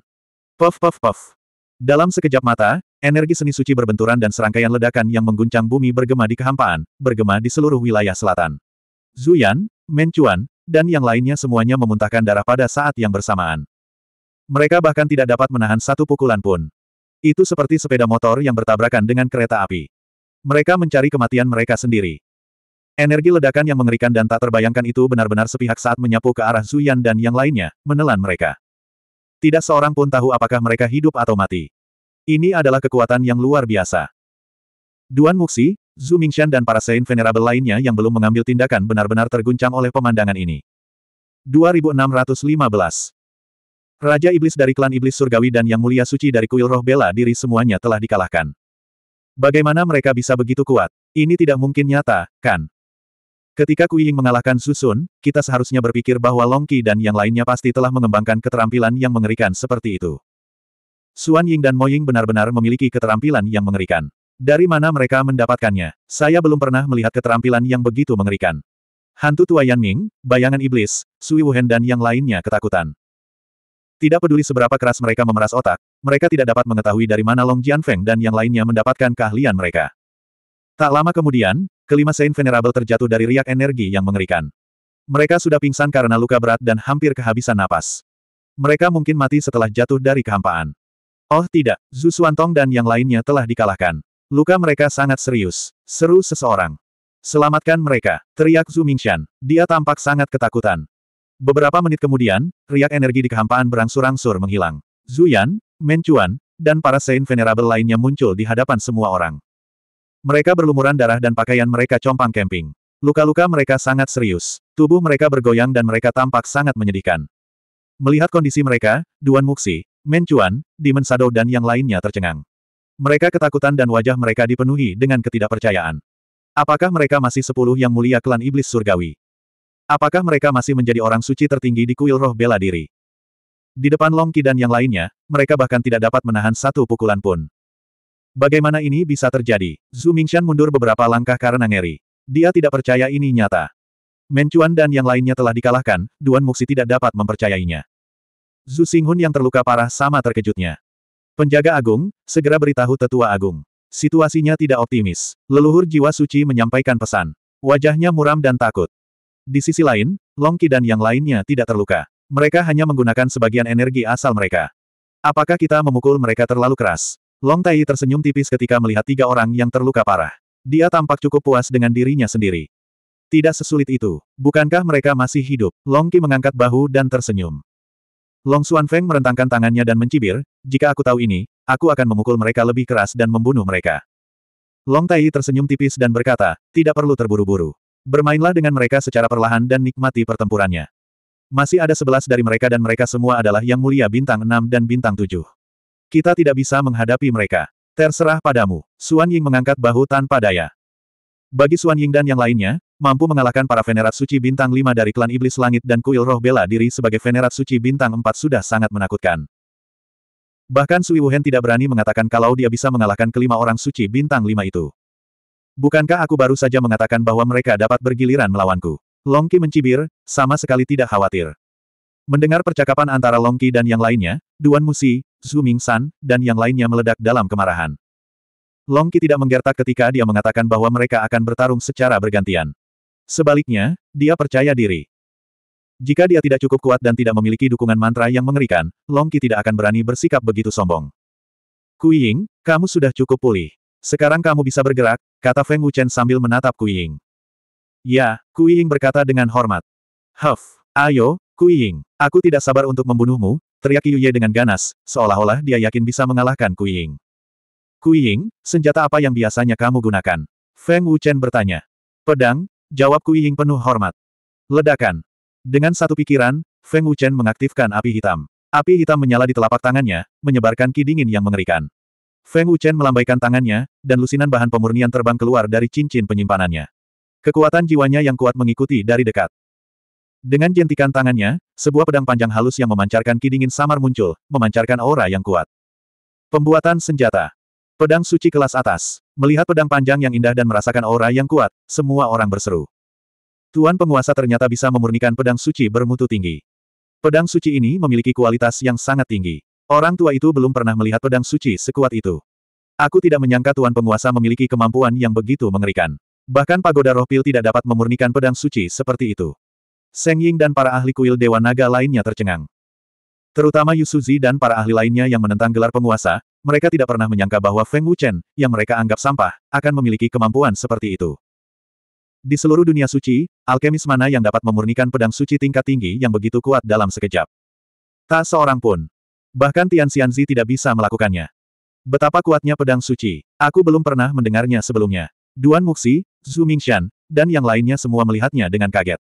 Puff puff puff. Dalam sekejap mata, Energi seni suci berbenturan dan serangkaian ledakan yang mengguncang bumi bergema di kehampaan, bergema di seluruh wilayah selatan. Zuyan, Mencuan, dan yang lainnya semuanya memuntahkan darah pada saat yang bersamaan. Mereka bahkan tidak dapat menahan satu pukulan pun. Itu seperti sepeda motor yang bertabrakan dengan kereta api. Mereka mencari kematian mereka sendiri. Energi ledakan yang mengerikan dan tak terbayangkan itu benar-benar sepihak saat menyapu ke arah Zuyan dan yang lainnya, menelan mereka. Tidak seorang pun tahu apakah mereka hidup atau mati. Ini adalah kekuatan yang luar biasa. Duan Muxi, Zhu Mingshan dan para Saint Venerable lainnya yang belum mengambil tindakan benar-benar terguncang oleh pemandangan ini. 2615 Raja Iblis dari klan Iblis Surgawi dan Yang Mulia Suci dari Kuil Roh Bela Diri semuanya telah dikalahkan. Bagaimana mereka bisa begitu kuat? Ini tidak mungkin nyata, kan? Ketika Kui Ying mengalahkan Susun, kita seharusnya berpikir bahwa Longqi dan yang lainnya pasti telah mengembangkan keterampilan yang mengerikan seperti itu. Suan Ying dan Mo Ying benar-benar memiliki keterampilan yang mengerikan. Dari mana mereka mendapatkannya? Saya belum pernah melihat keterampilan yang begitu mengerikan. Hantu tua Yan Ming, bayangan iblis, Sui Wuhen dan yang lainnya ketakutan. Tidak peduli seberapa keras mereka memeras otak, mereka tidak dapat mengetahui dari mana Long Feng dan yang lainnya mendapatkan keahlian mereka. Tak lama kemudian, kelima Saint Venerable terjatuh dari riak energi yang mengerikan. Mereka sudah pingsan karena luka berat dan hampir kehabisan napas. Mereka mungkin mati setelah jatuh dari kehampaan. Oh tidak, Zhu Xuantong dan yang lainnya telah dikalahkan. Luka mereka sangat serius. Seru seseorang. Selamatkan mereka, teriak Zhu Mingshan. Dia tampak sangat ketakutan. Beberapa menit kemudian, riak energi di kehampaan berangsur-angsur menghilang. Zhu Yan, Men Chuan, dan para Saint Venerable lainnya muncul di hadapan semua orang. Mereka berlumuran darah dan pakaian mereka compang camping. Luka-luka mereka sangat serius. Tubuh mereka bergoyang dan mereka tampak sangat menyedihkan. Melihat kondisi mereka, Duan Muxi, Mencuan, Demon Shadow dan yang lainnya tercengang. Mereka ketakutan dan wajah mereka dipenuhi dengan ketidakpercayaan. Apakah mereka masih sepuluh yang mulia klan iblis surgawi? Apakah mereka masih menjadi orang suci tertinggi di kuil roh bela diri? Di depan Long Ki dan yang lainnya, mereka bahkan tidak dapat menahan satu pukulan pun. Bagaimana ini bisa terjadi? Zhu Mingshan mundur beberapa langkah karena ngeri. Dia tidak percaya ini nyata. Mencuan dan yang lainnya telah dikalahkan, Duan Muxi tidak dapat mempercayainya. Zhu Xinghun yang terluka parah sama terkejutnya. Penjaga Agung, segera beritahu Tetua Agung. Situasinya tidak optimis. Leluhur jiwa suci menyampaikan pesan. Wajahnya muram dan takut. Di sisi lain, Long Longki dan yang lainnya tidak terluka. Mereka hanya menggunakan sebagian energi asal mereka. Apakah kita memukul mereka terlalu keras? Long Tai tersenyum tipis ketika melihat tiga orang yang terluka parah. Dia tampak cukup puas dengan dirinya sendiri. Tidak sesulit itu. Bukankah mereka masih hidup? Long Qi mengangkat bahu dan tersenyum. Long Xuan Feng merentangkan tangannya dan mencibir, jika aku tahu ini, aku akan memukul mereka lebih keras dan membunuh mereka. Long Tai tersenyum tipis dan berkata, tidak perlu terburu-buru. Bermainlah dengan mereka secara perlahan dan nikmati pertempurannya. Masih ada sebelas dari mereka dan mereka semua adalah yang mulia bintang enam dan bintang tujuh. Kita tidak bisa menghadapi mereka. Terserah padamu. Xuan Ying mengangkat bahu tanpa daya. Bagi Xuan Ying dan yang lainnya, mampu mengalahkan para venerat suci bintang 5 dari klan iblis langit dan kuil roh bela diri sebagai venerat suci bintang 4 sudah sangat menakutkan. Bahkan Sui Wuhen tidak berani mengatakan kalau dia bisa mengalahkan kelima orang suci bintang 5 itu. Bukankah aku baru saja mengatakan bahwa mereka dapat bergiliran melawanku? Longki mencibir, sama sekali tidak khawatir. Mendengar percakapan antara Longki dan yang lainnya, Duan Musi, Zhu San, dan yang lainnya meledak dalam kemarahan. Longki tidak menggertak ketika dia mengatakan bahwa mereka akan bertarung secara bergantian. Sebaliknya, dia percaya diri. Jika dia tidak cukup kuat dan tidak memiliki dukungan mantra yang mengerikan, Long Qi tidak akan berani bersikap begitu sombong. Kui Ying, kamu sudah cukup pulih. Sekarang kamu bisa bergerak, kata Feng Wuchen sambil menatap Kui Ying. Ya, Kui Ying berkata dengan hormat. Huff, ayo, Kui Ying, aku tidak sabar untuk membunuhmu, teriak Yu dengan ganas, seolah-olah dia yakin bisa mengalahkan Kui Ying. Kui Ying, senjata apa yang biasanya kamu gunakan? Feng Wuchen bertanya. Pedang, Jawab Kui Ying penuh hormat. Ledakan. Dengan satu pikiran, Feng Wuchen mengaktifkan api hitam. Api hitam menyala di telapak tangannya, menyebarkan ki dingin yang mengerikan. Feng Wuchen melambaikan tangannya, dan lusinan bahan pemurnian terbang keluar dari cincin penyimpanannya. Kekuatan jiwanya yang kuat mengikuti dari dekat. Dengan jentikan tangannya, sebuah pedang panjang halus yang memancarkan ki dingin samar muncul, memancarkan aura yang kuat. Pembuatan senjata. Pedang suci kelas atas. Melihat pedang panjang yang indah dan merasakan aura yang kuat, semua orang berseru. Tuan penguasa ternyata bisa memurnikan pedang suci bermutu tinggi. Pedang suci ini memiliki kualitas yang sangat tinggi. Orang tua itu belum pernah melihat pedang suci sekuat itu. Aku tidak menyangka tuan penguasa memiliki kemampuan yang begitu mengerikan. Bahkan pagoda roh pil tidak dapat memurnikan pedang suci seperti itu. Seng Ying dan para ahli kuil Dewa Naga lainnya tercengang. Terutama Yusuzi dan para ahli lainnya yang menentang gelar penguasa, mereka tidak pernah menyangka bahwa Feng Wuchen, yang mereka anggap sampah, akan memiliki kemampuan seperti itu. Di seluruh dunia suci, alkemis mana yang dapat memurnikan pedang suci tingkat tinggi yang begitu kuat dalam sekejap? Tak seorang pun. Bahkan Tian Xianzi tidak bisa melakukannya. Betapa kuatnya pedang suci. Aku belum pernah mendengarnya sebelumnya. Duan Muxi, Zhu Mingxian, dan yang lainnya semua melihatnya dengan kaget.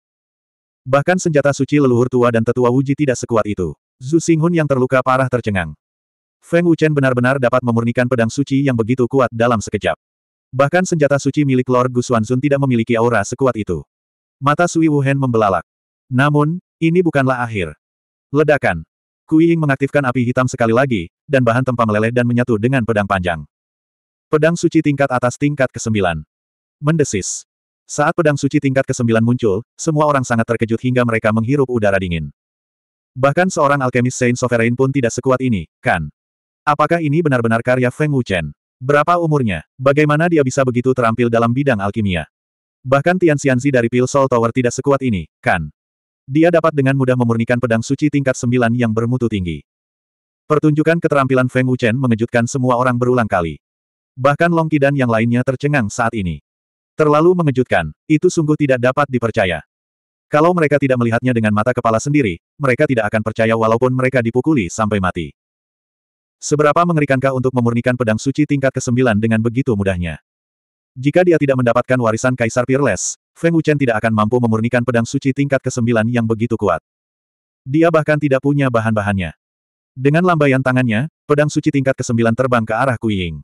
Bahkan senjata suci leluhur tua dan tetua Wuji tidak sekuat itu. Zhu Xinghun yang terluka parah tercengang. Feng Wuchen benar-benar dapat memurnikan pedang suci yang begitu kuat dalam sekejap. Bahkan senjata suci milik Lord Gu Xuanzun tidak memiliki aura sekuat itu. Mata Sui Wuhan membelalak. Namun, ini bukanlah akhir. Ledakan. Kui Ying mengaktifkan api hitam sekali lagi, dan bahan tempa meleleh dan menyatu dengan pedang panjang. Pedang suci tingkat atas tingkat ke-9. Mendesis. Saat pedang suci tingkat ke-9 muncul, semua orang sangat terkejut hingga mereka menghirup udara dingin. Bahkan seorang alkemis Saint Sovereign pun tidak sekuat ini, kan? Apakah ini benar-benar karya Feng Wuchen? Berapa umurnya? Bagaimana dia bisa begitu terampil dalam bidang alkimia? Bahkan Tian Xianzi dari Pil Soul Tower tidak sekuat ini, kan? Dia dapat dengan mudah memurnikan pedang suci tingkat 9 yang bermutu tinggi. Pertunjukan keterampilan Feng Wuchen mengejutkan semua orang berulang kali. Bahkan Long Qidan yang lainnya tercengang saat ini. Terlalu mengejutkan, itu sungguh tidak dapat dipercaya. Kalau mereka tidak melihatnya dengan mata kepala sendiri, mereka tidak akan percaya walaupun mereka dipukuli sampai mati. Seberapa mengerikankah untuk memurnikan pedang suci tingkat ke-9 dengan begitu mudahnya? Jika dia tidak mendapatkan warisan Kaisar Peerless, Feng Wuchen tidak akan mampu memurnikan pedang suci tingkat ke-9 yang begitu kuat. Dia bahkan tidak punya bahan-bahannya. Dengan lambaian tangannya, pedang suci tingkat ke-9 terbang ke arah Kui Ying.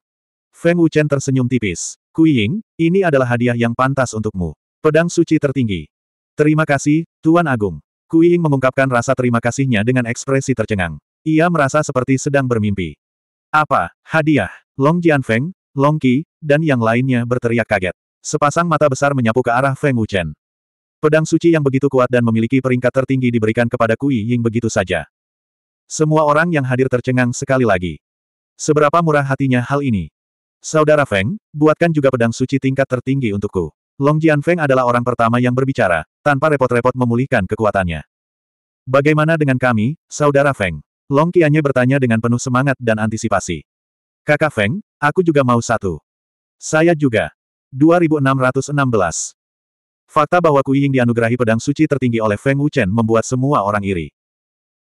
Feng Wuchen tersenyum tipis. Kui Ying, ini adalah hadiah yang pantas untukmu. Pedang suci tertinggi. Terima kasih, Tuan Agung. Ying mengungkapkan rasa terima kasihnya dengan ekspresi tercengang. Ia merasa seperti sedang bermimpi. Apa? Hadiah? Long Jianfeng, Long Qi, dan yang lainnya berteriak kaget. Sepasang mata besar menyapu ke arah Feng Wuchen. Pedang suci yang begitu kuat dan memiliki peringkat tertinggi diberikan kepada Kui Ying begitu saja. Semua orang yang hadir tercengang sekali lagi. Seberapa murah hatinya hal ini? Saudara Feng, buatkan juga pedang suci tingkat tertinggi untukku. Long Jianfeng adalah orang pertama yang berbicara, tanpa repot-repot memulihkan kekuatannya. Bagaimana dengan kami, Saudara Feng? Long Qianye bertanya dengan penuh semangat dan antisipasi. Kakak Feng, aku juga mau satu. Saya juga. 2616. Fakta bahwa Kui Ying dianugerahi pedang suci tertinggi oleh Feng Wuchen membuat semua orang iri.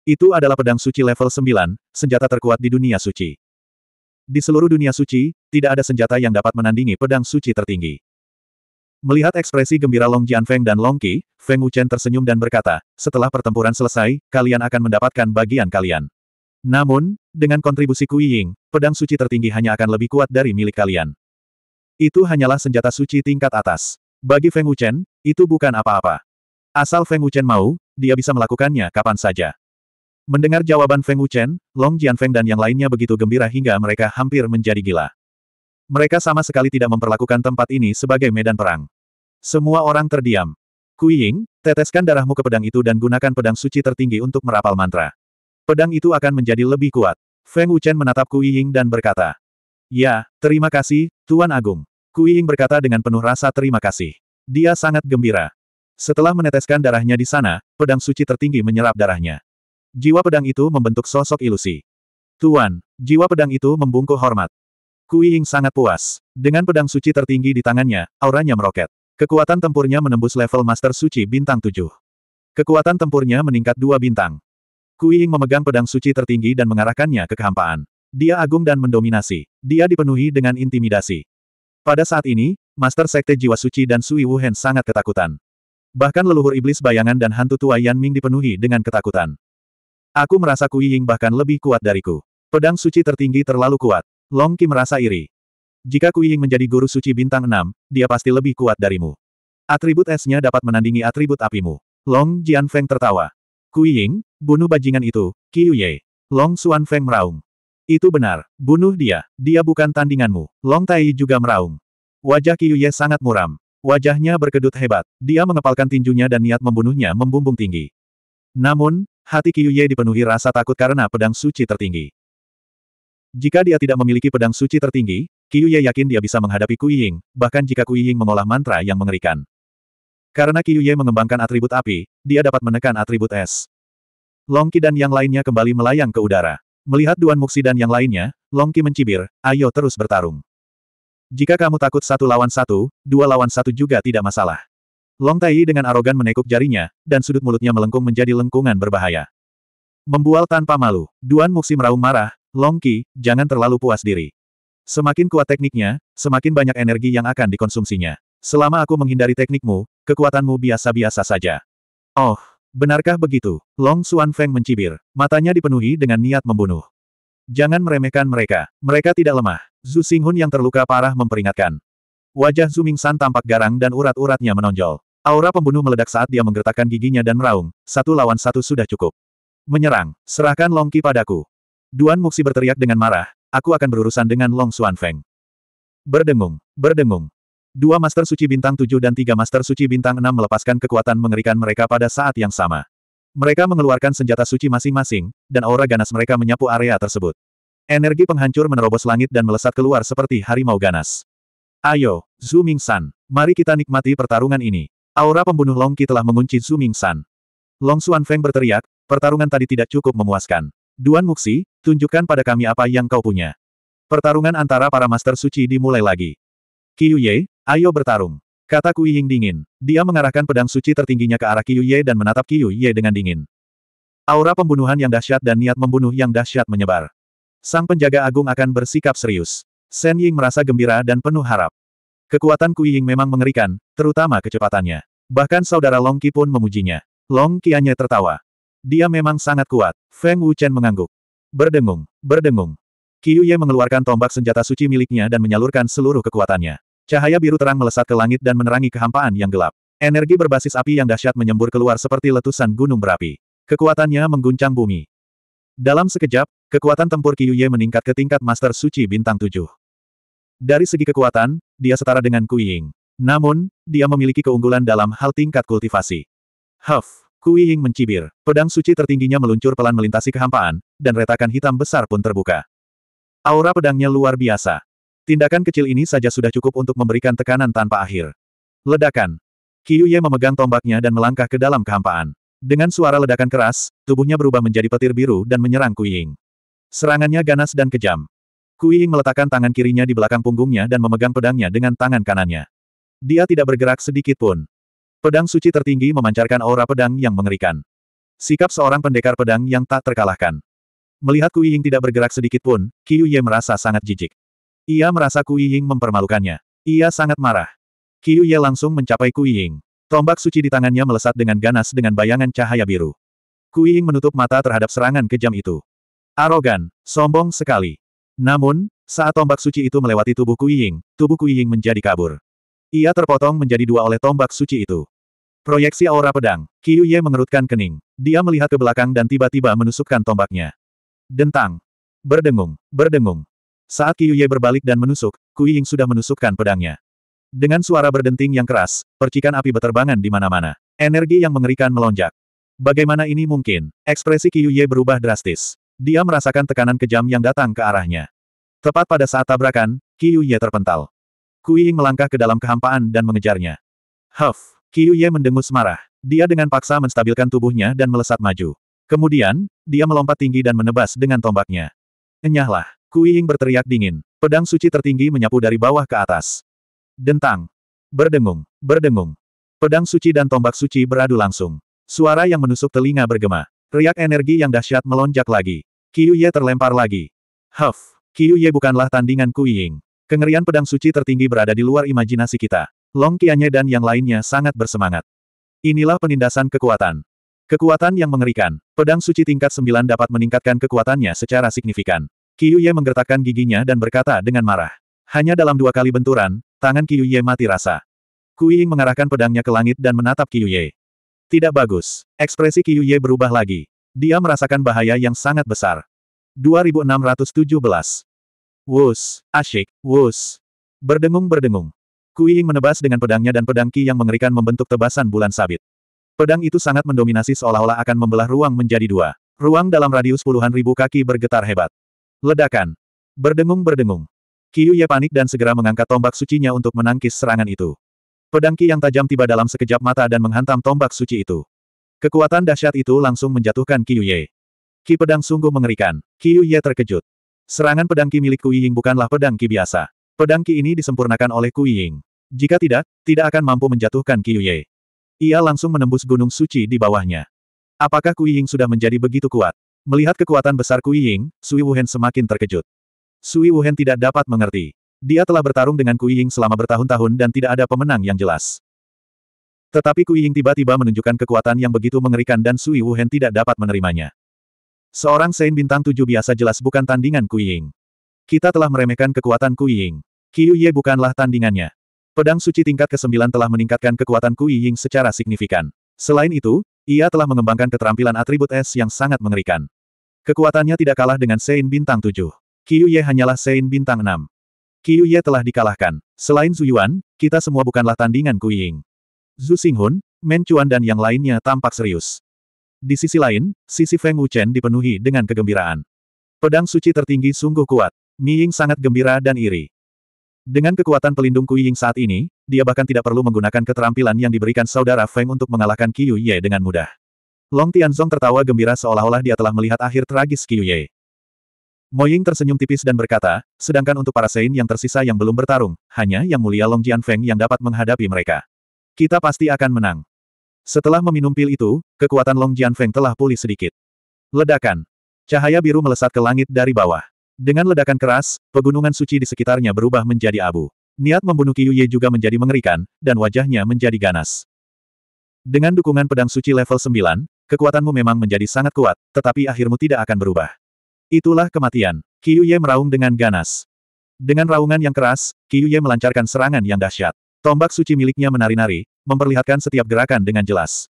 Itu adalah pedang suci level 9, senjata terkuat di dunia suci. Di seluruh dunia suci, tidak ada senjata yang dapat menandingi pedang suci tertinggi. Melihat ekspresi gembira Long Feng dan Long Qi, Feng Wuchen tersenyum dan berkata, setelah pertempuran selesai, kalian akan mendapatkan bagian kalian. Namun, dengan kontribusi Kui Ying, pedang suci tertinggi hanya akan lebih kuat dari milik kalian. Itu hanyalah senjata suci tingkat atas. Bagi Feng Wuchen, itu bukan apa-apa. Asal Feng Wuchen mau, dia bisa melakukannya kapan saja. Mendengar jawaban Feng Wuchen, Long Feng dan yang lainnya begitu gembira hingga mereka hampir menjadi gila. Mereka sama sekali tidak memperlakukan tempat ini sebagai medan perang. Semua orang terdiam. Ying, teteskan darahmu ke pedang itu dan gunakan pedang suci tertinggi untuk merapal mantra. Pedang itu akan menjadi lebih kuat. Feng Wuchen menatap Ying dan berkata, Ya, terima kasih, Tuan Agung. Ying berkata dengan penuh rasa terima kasih. Dia sangat gembira. Setelah meneteskan darahnya di sana, pedang suci tertinggi menyerap darahnya. Jiwa pedang itu membentuk sosok ilusi. Tuan, jiwa pedang itu membungkuk hormat. Ying sangat puas. Dengan pedang suci tertinggi di tangannya, auranya meroket. Kekuatan tempurnya menembus level Master Suci bintang 7. Kekuatan tempurnya meningkat dua bintang. Kui Ying memegang pedang suci tertinggi dan mengarahkannya ke kehampaan. Dia agung dan mendominasi. Dia dipenuhi dengan intimidasi. Pada saat ini, Master Sekte Jiwa Suci dan Sui Wuhan sangat ketakutan. Bahkan leluhur iblis bayangan dan hantu tua Yan Ming dipenuhi dengan ketakutan. Aku merasa Kui Ying bahkan lebih kuat dariku. Pedang suci tertinggi terlalu kuat. Long Ki merasa iri. Jika Kui Ying menjadi guru suci bintang 6, dia pasti lebih kuat darimu. Atribut esnya dapat menandingi atribut apimu. Long Jian Feng tertawa. Kui Ying, bunuh bajingan itu, Qiu Ye. Long Xuan Feng meraung. Itu benar, bunuh dia, dia bukan tandinganmu. Long Tai juga meraung. Wajah Qiu Ye sangat muram. Wajahnya berkedut hebat, dia mengepalkan tinjunya dan niat membunuhnya membumbung tinggi. Namun, hati Qiu Ye dipenuhi rasa takut karena pedang suci tertinggi. Jika dia tidak memiliki pedang suci tertinggi, Kiyue yakin dia bisa menghadapi Kui Ying, bahkan jika Kui Ying mengolah mantra yang mengerikan. Karena Kiyue mengembangkan atribut api, dia dapat menekan atribut es. Longki dan yang lainnya kembali melayang ke udara. Melihat Duan Muxi dan yang lainnya, Longki mencibir, ayo terus bertarung. Jika kamu takut satu lawan satu, dua lawan satu juga tidak masalah. Long Tai dengan arogan menekuk jarinya, dan sudut mulutnya melengkung menjadi lengkungan berbahaya. Membual tanpa malu, Duan Muxi meraung marah, Longki, jangan terlalu puas diri. Semakin kuat tekniknya, semakin banyak energi yang akan dikonsumsinya. Selama aku menghindari teknikmu, kekuatanmu biasa-biasa saja. Oh, benarkah begitu? Long Xuan Feng mencibir, matanya dipenuhi dengan niat membunuh. Jangan meremehkan mereka, mereka tidak lemah. Zhu Xinghun yang terluka parah memperingatkan. Wajah Zhu Mingshan tampak garang dan urat-uratnya menonjol. Aura pembunuh meledak saat dia menggertakkan giginya dan meraung, satu lawan satu sudah cukup. Menyerang, serahkan Long Qi padaku. Duan Muxi berteriak dengan marah, aku akan berurusan dengan Long Xuan Feng. Berdengung, berdengung. Dua Master Suci Bintang 7 dan tiga Master Suci Bintang 6 melepaskan kekuatan mengerikan mereka pada saat yang sama. Mereka mengeluarkan senjata suci masing-masing, dan aura ganas mereka menyapu area tersebut. Energi penghancur menerobos langit dan melesat keluar seperti harimau ganas. Ayo, Zhu San, mari kita nikmati pertarungan ini. Aura pembunuh Long Qi telah mengunci Zhu San. Long Xuan Feng berteriak, pertarungan tadi tidak cukup memuaskan. Duan Muxi, tunjukkan pada kami apa yang kau punya. Pertarungan antara para master suci dimulai lagi. Kiyuye, ayo bertarung. Kata Kui Ying dingin. Dia mengarahkan pedang suci tertingginya ke arah Kiyuye dan menatap Kiyuye dengan dingin. Aura pembunuhan yang dahsyat dan niat membunuh yang dahsyat menyebar. Sang penjaga agung akan bersikap serius. Shen Ying merasa gembira dan penuh harap. Kekuatan Kui Ying memang mengerikan, terutama kecepatannya. Bahkan saudara Long Qi pun memujinya. Long Qianye tertawa. Dia memang sangat kuat. Feng Wuchen mengangguk. Berdengung, berdengung. Qiuye mengeluarkan tombak senjata suci miliknya dan menyalurkan seluruh kekuatannya. Cahaya biru terang melesat ke langit dan menerangi kehampaan yang gelap. Energi berbasis api yang dahsyat menyembur keluar seperti letusan gunung berapi. Kekuatannya mengguncang bumi. Dalam sekejap, kekuatan tempur Qiuye meningkat ke tingkat Master Suci Bintang 7. Dari segi kekuatan, dia setara dengan Kuying. Namun, dia memiliki keunggulan dalam hal tingkat kultivasi. Huff! Kui Ying mencibir. Pedang suci tertingginya meluncur pelan melintasi kehampaan, dan retakan hitam besar pun terbuka. Aura pedangnya luar biasa. Tindakan kecil ini saja sudah cukup untuk memberikan tekanan tanpa akhir. Ledakan. Qiu Ye memegang tombaknya dan melangkah ke dalam kehampaan. Dengan suara ledakan keras, tubuhnya berubah menjadi petir biru dan menyerang Kui Ying. Serangannya ganas dan kejam. Kui Ying meletakkan tangan kirinya di belakang punggungnya dan memegang pedangnya dengan tangan kanannya. Dia tidak bergerak sedikit pun. Pedang suci tertinggi memancarkan aura pedang yang mengerikan. Sikap seorang pendekar pedang yang tak terkalahkan. Melihat Kui Ying tidak bergerak sedikit pun, Qiu Ye merasa sangat jijik. Ia merasa Kui Ying mempermalukannya. Ia sangat marah. Qiu Ye langsung mencapai Kui Ying. Tombak suci di tangannya melesat dengan ganas dengan bayangan cahaya biru. Kui Ying menutup mata terhadap serangan kejam itu. Arogan, sombong sekali. Namun, saat tombak suci itu melewati tubuh Kui Ying, tubuh Kui Ying menjadi kabur. Ia terpotong menjadi dua oleh tombak suci itu. Proyeksi aura pedang. Qiu Ye mengerutkan kening. Dia melihat ke belakang dan tiba-tiba menusukkan tombaknya. Dentang. Berdengung, berdengung. Saat Qiu Ye berbalik dan menusuk, Kui Ying sudah menusukkan pedangnya. Dengan suara berdenting yang keras, percikan api beterbangan di mana-mana. Energi yang mengerikan melonjak. Bagaimana ini mungkin? Ekspresi Qiu Ye berubah drastis. Dia merasakan tekanan kejam yang datang ke arahnya. Tepat pada saat tabrakan, Qiu Ye terpental. Kui Ying melangkah ke dalam kehampaan dan mengejarnya. Huff! Qiu Ye mendengus marah. Dia dengan paksa menstabilkan tubuhnya dan melesat maju. Kemudian, dia melompat tinggi dan menebas dengan tombaknya. Enyahlah, Kui Ying berteriak dingin. Pedang suci tertinggi menyapu dari bawah ke atas. Dentang. Berdengung, berdengung. Pedang suci dan tombak suci beradu langsung. Suara yang menusuk telinga bergema. Riak energi yang dahsyat melonjak lagi. Qiu Ye terlempar lagi. Huff, Qiu Ye bukanlah tandingan Kui Ying. Kengerian pedang suci tertinggi berada di luar imajinasi kita. Long Qianye dan yang lainnya sangat bersemangat. Inilah penindasan kekuatan. Kekuatan yang mengerikan. Pedang suci tingkat 9 dapat meningkatkan kekuatannya secara signifikan. Ye menggertakkan giginya dan berkata dengan marah. Hanya dalam dua kali benturan, tangan Ye mati rasa. Kui Ying mengarahkan pedangnya ke langit dan menatap Ye. Tidak bagus. Ekspresi Ye berubah lagi. Dia merasakan bahaya yang sangat besar. 2617. Wus, asyik, wus. Berdengung-berdengung. Kui Ying menebas dengan pedangnya dan pedang Qi yang mengerikan membentuk tebasan bulan sabit. Pedang itu sangat mendominasi seolah-olah akan membelah ruang menjadi dua. Ruang dalam radius puluhan ribu kaki bergetar hebat. Ledakan. Berdengung-berdengung. Kiyu Ye panik dan segera mengangkat tombak sucinya untuk menangkis serangan itu. Pedang Qi yang tajam tiba dalam sekejap mata dan menghantam tombak suci itu. Kekuatan dahsyat itu langsung menjatuhkan Kiyu Ye. Ki pedang sungguh mengerikan. Kiyu Ye terkejut. Serangan pedang Qi milik Kui Ying bukanlah pedang ki biasa. Pedang Qi ini disempurnakan oleh Kui Ying. Jika tidak, tidak akan mampu menjatuhkan Qi Yue. Ia langsung menembus gunung suci di bawahnya. Apakah Kui Ying sudah menjadi begitu kuat? Melihat kekuatan besar Kui Ying, Sui Wuhen semakin terkejut. Sui Wuhen tidak dapat mengerti. Dia telah bertarung dengan Kui Ying selama bertahun-tahun dan tidak ada pemenang yang jelas. Tetapi Kui Ying tiba-tiba menunjukkan kekuatan yang begitu mengerikan dan Sui Wuhen tidak dapat menerimanya. Seorang Sein Bintang Tujuh biasa jelas bukan tandingan Kui Ying. Kita telah meremehkan kekuatan Kui Ying. Qiu Ye bukanlah tandingannya. Pedang suci tingkat ke-9 telah meningkatkan kekuatan Kui Ying secara signifikan. Selain itu, ia telah mengembangkan keterampilan atribut es yang sangat mengerikan. Kekuatannya tidak kalah dengan Sein Bintang 7. Qiu Ye hanyalah Sein Bintang 6. Qiu Ye telah dikalahkan. Selain Zhu Yuan, kita semua bukanlah tandingan Kui Ying. Zhu Xinghun, Men Chuan dan yang lainnya tampak serius. Di sisi lain, sisi Feng Wuchen dipenuhi dengan kegembiraan. Pedang suci tertinggi sungguh kuat. Mi Ying sangat gembira dan iri. Dengan kekuatan pelindung Kui Ying saat ini, dia bahkan tidak perlu menggunakan keterampilan yang diberikan saudara Feng untuk mengalahkan Qiu Ye dengan mudah. Long Tianzong tertawa gembira seolah-olah dia telah melihat akhir tragis Qiu Ye. Mo Ying tersenyum tipis dan berkata, sedangkan untuk para Sein yang tersisa yang belum bertarung, hanya yang mulia Long Jianfeng yang dapat menghadapi mereka. Kita pasti akan menang. Setelah meminum pil itu, kekuatan Long Jianfeng telah pulih sedikit. Ledakan. Cahaya biru melesat ke langit dari bawah. Dengan ledakan keras, pegunungan suci di sekitarnya berubah menjadi abu. Niat membunuh Kiyuye juga menjadi mengerikan, dan wajahnya menjadi ganas. Dengan dukungan pedang suci level 9, kekuatanmu memang menjadi sangat kuat, tetapi akhirmu tidak akan berubah. Itulah kematian. Kiyuye meraung dengan ganas. Dengan raungan yang keras, Kiyuye melancarkan serangan yang dahsyat. Tombak suci miliknya menari-nari, memperlihatkan setiap gerakan dengan jelas.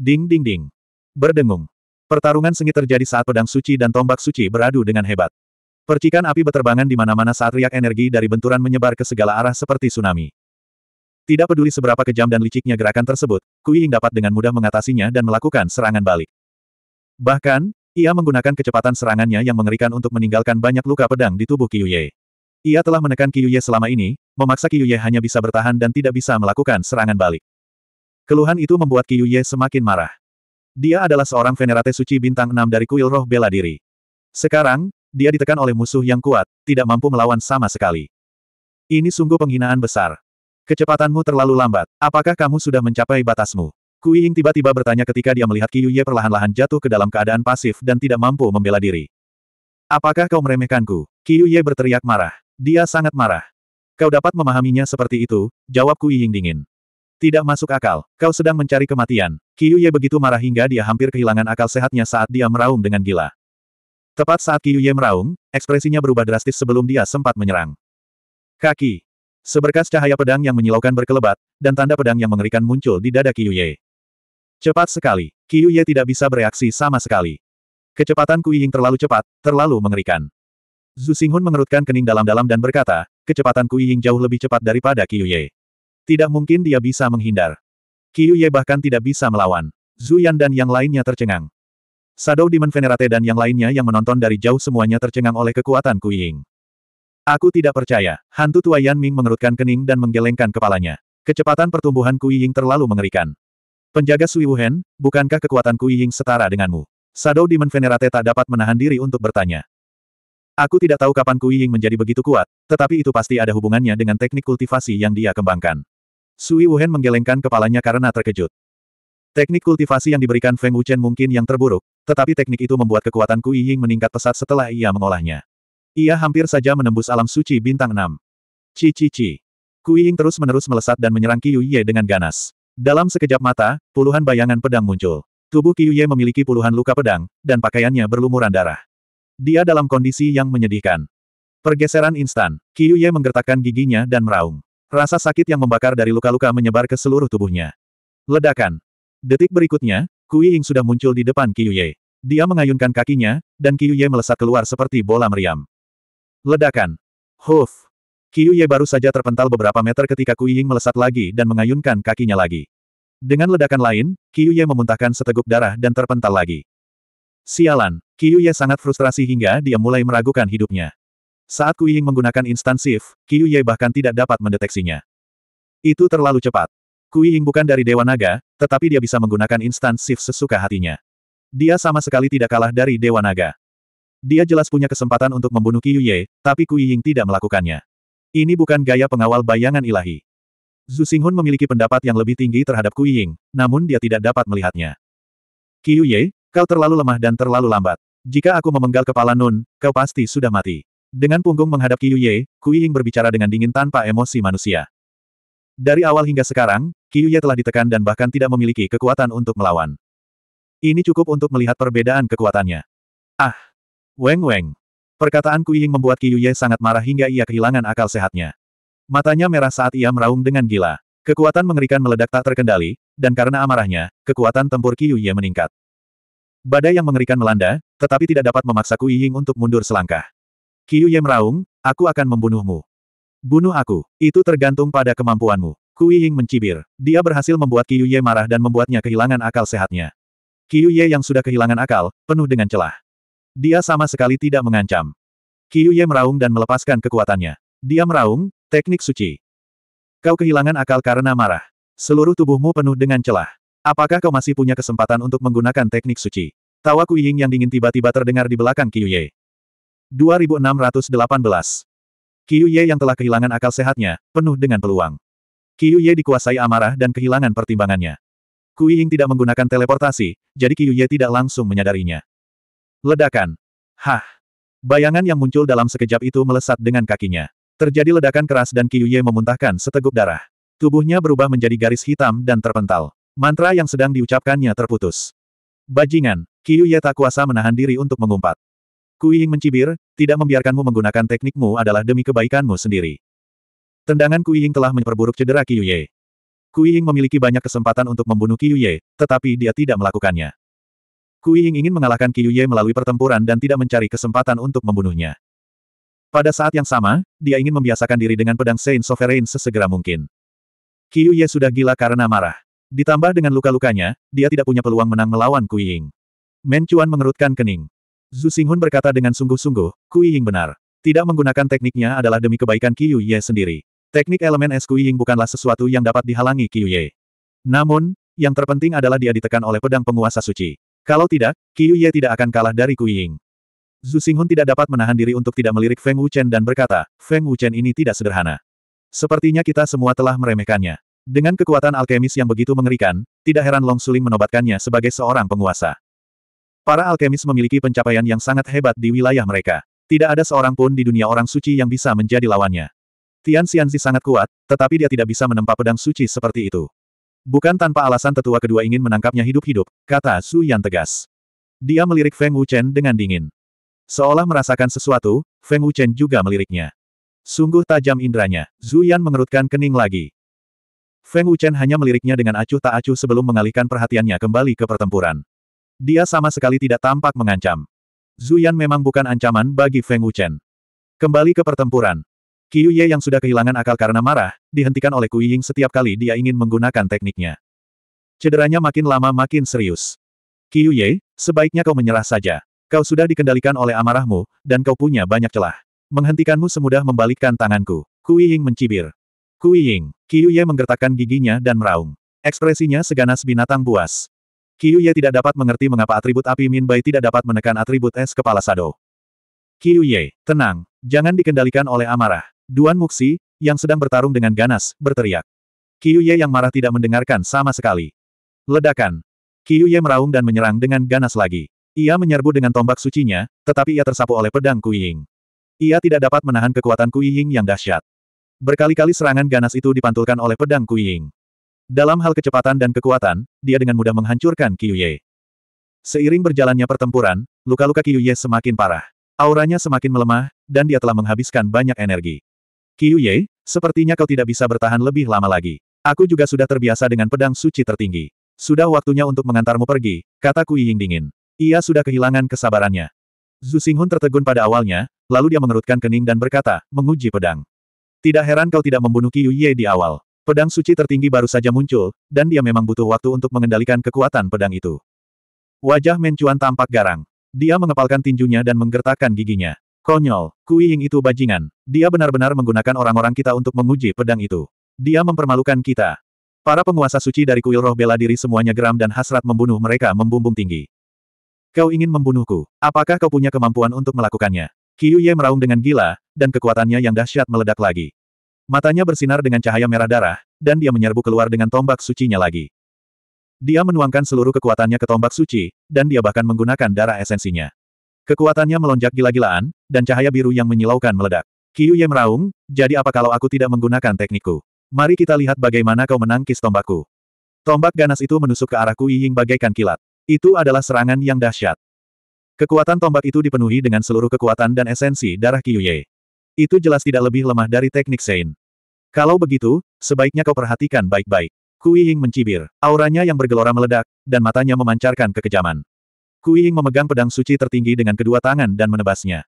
Ding ding ding. Berdengung. Pertarungan sengit terjadi saat pedang suci dan tombak suci beradu dengan hebat. Percikan api beterbangan di mana-mana saat riak energi dari benturan menyebar ke segala arah seperti tsunami. Tidak peduli seberapa kejam dan liciknya gerakan tersebut, Kui Ying dapat dengan mudah mengatasinya dan melakukan serangan balik. Bahkan, ia menggunakan kecepatan serangannya yang mengerikan untuk meninggalkan banyak luka pedang di tubuh Qiuye. Ia telah menekan Qiuye selama ini, memaksa Qiuye hanya bisa bertahan dan tidak bisa melakukan serangan balik. Keluhan itu membuat Qiuye semakin marah. Dia adalah seorang venerate suci bintang 6 dari kuil roh bela diri. Sekarang, dia ditekan oleh musuh yang kuat, tidak mampu melawan sama sekali. Ini sungguh penghinaan besar. Kecepatanmu terlalu lambat. Apakah kamu sudah mencapai batasmu? Kui Ying tiba-tiba bertanya ketika dia melihat Qiyu Ye perlahan-lahan jatuh ke dalam keadaan pasif dan tidak mampu membela diri. Apakah kau meremehkanku? Qiyu Ye berteriak marah. Dia sangat marah. Kau dapat memahaminya seperti itu, jawab Kui Ying dingin. Tidak masuk akal, kau sedang mencari kematian. Qiyu Ye begitu marah hingga dia hampir kehilangan akal sehatnya saat dia meraung dengan gila. Tepat saat Qiu Ye meraung, ekspresinya berubah drastis sebelum dia sempat menyerang. Kaki. Seberkas cahaya pedang yang menyilaukan berkelebat, dan tanda pedang yang mengerikan muncul di dada Qiu Ye. Cepat sekali, Qiu Ye tidak bisa bereaksi sama sekali. Kecepatan Kui Ying terlalu cepat, terlalu mengerikan. Zhu Xinghun mengerutkan kening dalam-dalam dan berkata, kecepatan Kui Ying jauh lebih cepat daripada Qiu Ye. Tidak mungkin dia bisa menghindar. Qiu Ye bahkan tidak bisa melawan. Zhu Yan dan yang lainnya tercengang. Shadow Demon Venerate dan yang lainnya yang menonton dari jauh semuanya tercengang oleh kekuatan Kuying. Aku tidak percaya. Hantu tua Yan Ming mengerutkan kening dan menggelengkan kepalanya. Kecepatan pertumbuhan Kui terlalu mengerikan. Penjaga Sui Wuhen, bukankah kekuatan Kui setara denganmu? Shadow Demon Venerate tak dapat menahan diri untuk bertanya. Aku tidak tahu kapan Kui menjadi begitu kuat, tetapi itu pasti ada hubungannya dengan teknik kultivasi yang dia kembangkan. Sui Wuhen menggelengkan kepalanya karena terkejut. Teknik kultivasi yang diberikan Feng Wuchen mungkin yang terburuk, tetapi teknik itu membuat kekuatan Kui Ying meningkat pesat setelah ia mengolahnya. Ia hampir saja menembus alam suci bintang 6. Cici-ci. Kui Ying terus-menerus melesat dan menyerang Qiu Ye dengan ganas. Dalam sekejap mata, puluhan bayangan pedang muncul. Tubuh Qiu Ye memiliki puluhan luka pedang, dan pakaiannya berlumuran darah. Dia dalam kondisi yang menyedihkan. Pergeseran instan, Qiu Ye menggertakkan giginya dan meraung. Rasa sakit yang membakar dari luka-luka menyebar ke seluruh tubuhnya. Ledakan, Detik berikutnya, Kui Ying sudah muncul di depan Kiyuye. Dia mengayunkan kakinya, dan Kiyuye melesat keluar seperti bola meriam. Ledakan. Huf. Kiyuye baru saja terpental beberapa meter ketika Kui Ying melesat lagi dan mengayunkan kakinya lagi. Dengan ledakan lain, Kiyuye memuntahkan seteguk darah dan terpental lagi. Sialan, Kiyuye sangat frustrasi hingga dia mulai meragukan hidupnya. Saat Kui Ying menggunakan instansif, Kiyuye bahkan tidak dapat mendeteksinya. Itu terlalu cepat. Kui Ying bukan dari Dewa Naga, tetapi dia bisa menggunakan instan shift sesuka hatinya. Dia sama sekali tidak kalah dari Dewa Naga. Dia jelas punya kesempatan untuk membunuh Qiu Ye, tapi Kui Ying tidak melakukannya. Ini bukan gaya pengawal bayangan ilahi. Zhu Xinghun memiliki pendapat yang lebih tinggi terhadap Kui Ying, namun dia tidak dapat melihatnya. Qiu Ye, kau terlalu lemah dan terlalu lambat. Jika aku memenggal kepala Nun, kau pasti sudah mati. Dengan punggung menghadap Qiu Ye, Kui Ying berbicara dengan dingin tanpa emosi manusia. Dari awal hingga sekarang, Kyuye telah ditekan dan bahkan tidak memiliki kekuatan untuk melawan. Ini cukup untuk melihat perbedaan kekuatannya. Ah! Weng Weng! Perkataan Kuiying membuat Kyuye sangat marah hingga ia kehilangan akal sehatnya. Matanya merah saat ia meraung dengan gila. Kekuatan mengerikan meledak tak terkendali, dan karena amarahnya, kekuatan tempur Kyuye meningkat. Badai yang mengerikan melanda, tetapi tidak dapat memaksa Kuiying untuk mundur selangkah. Kyuye meraung, aku akan membunuhmu. Bunuh aku. Itu tergantung pada kemampuanmu. Kui Ying mencibir. Dia berhasil membuat Qiu Ye marah dan membuatnya kehilangan akal sehatnya. Qiu Ye yang sudah kehilangan akal, penuh dengan celah. Dia sama sekali tidak mengancam. Qiu Ye meraung dan melepaskan kekuatannya. Dia meraung, teknik suci. Kau kehilangan akal karena marah. Seluruh tubuhmu penuh dengan celah. Apakah kau masih punya kesempatan untuk menggunakan teknik suci? Tawa Kui Ying yang dingin tiba-tiba terdengar di belakang Qiu Ye. 2618 Qiu Ye yang telah kehilangan akal sehatnya, penuh dengan peluang. Qiu Ye dikuasai amarah dan kehilangan pertimbangannya. Kui Ying tidak menggunakan teleportasi, jadi Qiu Ye tidak langsung menyadarinya. Ledakan. Hah. Bayangan yang muncul dalam sekejap itu melesat dengan kakinya. Terjadi ledakan keras dan Qiu Ye memuntahkan seteguk darah. Tubuhnya berubah menjadi garis hitam dan terpental. Mantra yang sedang diucapkannya terputus. Bajingan, Qiu Ye tak kuasa menahan diri untuk mengumpat. Kuiying mencibir, tidak membiarkanmu menggunakan teknikmu adalah demi kebaikanmu sendiri. Tendangan Kuiying telah memperburuk cedera Qiuye. Kuiying memiliki banyak kesempatan untuk membunuh Qiuye, tetapi dia tidak melakukannya. Kuiying ingin mengalahkan Qiuye melalui pertempuran dan tidak mencari kesempatan untuk membunuhnya. Pada saat yang sama, dia ingin membiasakan diri dengan pedang Saint Sovereign sesegera mungkin. Qiuye sudah gila karena marah. Ditambah dengan luka-lukanya, dia tidak punya peluang menang melawan Kuiying. Ying. mengerutkan kening. Zhu Xinghun berkata dengan sungguh-sungguh, Kui Ying benar. Tidak menggunakan tekniknya adalah demi kebaikan Qiu Ye sendiri. Teknik elemen es Kui Ying bukanlah sesuatu yang dapat dihalangi Qiu Ye. Namun, yang terpenting adalah dia ditekan oleh pedang penguasa suci. Kalau tidak, Qiu Ye tidak akan kalah dari Kui Ying. Zhu Xinghun tidak dapat menahan diri untuk tidak melirik Feng Wuchen dan berkata, Feng Wuchen ini tidak sederhana. Sepertinya kita semua telah meremehkannya. Dengan kekuatan alkemis yang begitu mengerikan, tidak heran Long Suling menobatkannya sebagai seorang penguasa. Para alkemis memiliki pencapaian yang sangat hebat di wilayah mereka. Tidak ada seorang pun di dunia orang suci yang bisa menjadi lawannya. Tian Xianzi sangat kuat, tetapi dia tidak bisa menempa pedang suci seperti itu. Bukan tanpa alasan tetua kedua ingin menangkapnya hidup-hidup, kata Su Yan tegas. Dia melirik Feng Wuchen dengan dingin. Seolah merasakan sesuatu, Feng Wuchen juga meliriknya. Sungguh tajam indranya, Zhu Yan mengerutkan kening lagi. Feng Wuchen hanya meliriknya dengan acuh tak acuh sebelum mengalihkan perhatiannya kembali ke pertempuran. Dia sama sekali tidak tampak mengancam. Zuyan memang bukan ancaman bagi Feng Wuchen. Kembali ke pertempuran. Qiu Ye yang sudah kehilangan akal karena marah, dihentikan oleh Kui Ying setiap kali dia ingin menggunakan tekniknya. Cederanya makin lama makin serius. Qiu Ye, sebaiknya kau menyerah saja. Kau sudah dikendalikan oleh amarahmu, dan kau punya banyak celah. Menghentikanmu semudah membalikkan tanganku. Kui Ying mencibir. Kui Ying, Qiu Ye menggertakkan giginya dan meraung. Ekspresinya seganas binatang buas. Ye tidak dapat mengerti mengapa atribut api Min Bai tidak dapat menekan atribut es kepala Sado. Ye, tenang, jangan dikendalikan oleh amarah. Duan Muxi, yang sedang bertarung dengan ganas, berteriak. Ye yang marah tidak mendengarkan sama sekali. Ledakan. Ye meraung dan menyerang dengan ganas lagi. Ia menyerbu dengan tombak sucinya, tetapi ia tersapu oleh pedang Kuiying. Ia tidak dapat menahan kekuatan Kuiying yang dahsyat. Berkali-kali serangan ganas itu dipantulkan oleh pedang Kuiying. Dalam hal kecepatan dan kekuatan, dia dengan mudah menghancurkan Qiuye. Seiring berjalannya pertempuran, luka-luka Kyuye semakin parah. Auranya semakin melemah, dan dia telah menghabiskan banyak energi. Qiuye, sepertinya kau tidak bisa bertahan lebih lama lagi. Aku juga sudah terbiasa dengan pedang suci tertinggi. Sudah waktunya untuk mengantarmu pergi, kata Kui Ying dingin. Ia sudah kehilangan kesabarannya. Zhu Xinghun tertegun pada awalnya, lalu dia mengerutkan kening dan berkata, menguji pedang. Tidak heran kau tidak membunuh Qiuye di awal. Pedang suci tertinggi baru saja muncul, dan dia memang butuh waktu untuk mengendalikan kekuatan pedang itu. Wajah Mencuan tampak garang. Dia mengepalkan tinjunya dan menggertakkan giginya. Konyol, Kui Ying itu bajingan. Dia benar-benar menggunakan orang-orang kita untuk menguji pedang itu. Dia mempermalukan kita. Para penguasa suci dari kuil roh bela diri semuanya geram dan hasrat membunuh mereka membumbung tinggi. Kau ingin membunuhku. Apakah kau punya kemampuan untuk melakukannya? Kiyu Ye meraung dengan gila, dan kekuatannya yang dahsyat meledak lagi. Matanya bersinar dengan cahaya merah darah, dan dia menyerbu keluar dengan tombak sucinya lagi. Dia menuangkan seluruh kekuatannya ke tombak suci, dan dia bahkan menggunakan darah esensinya. Kekuatannya melonjak gila-gilaan, dan cahaya biru yang menyilaukan meledak. Ye meraung, jadi apa kalau aku tidak menggunakan teknikku? Mari kita lihat bagaimana kau menangkis tombakku. Tombak ganas itu menusuk ke arahku Kui Ying bagaikan kilat. Itu adalah serangan yang dahsyat. Kekuatan tombak itu dipenuhi dengan seluruh kekuatan dan esensi darah Ye. Itu jelas tidak lebih lemah dari teknik Sein. Kalau begitu, sebaiknya kau perhatikan baik-baik. Kui Ying mencibir. Auranya yang bergelora meledak, dan matanya memancarkan kekejaman. Kui Ying memegang pedang suci tertinggi dengan kedua tangan dan menebasnya.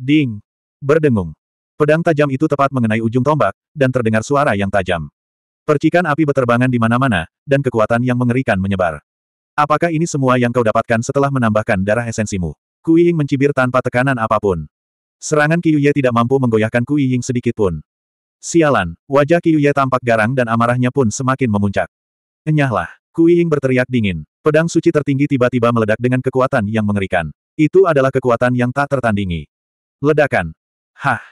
Ding! Berdengung. Pedang tajam itu tepat mengenai ujung tombak, dan terdengar suara yang tajam. Percikan api beterbangan di mana-mana, dan kekuatan yang mengerikan menyebar. Apakah ini semua yang kau dapatkan setelah menambahkan darah esensimu? Kui Ying mencibir tanpa tekanan apapun. Serangan Kiyu Ye tidak mampu menggoyahkan Kui Ying sedikitpun. Sialan, wajah Kiyue tampak garang dan amarahnya pun semakin memuncak. Enyahlah, Ying berteriak dingin. Pedang suci tertinggi tiba-tiba meledak dengan kekuatan yang mengerikan. Itu adalah kekuatan yang tak tertandingi. Ledakan. Hah.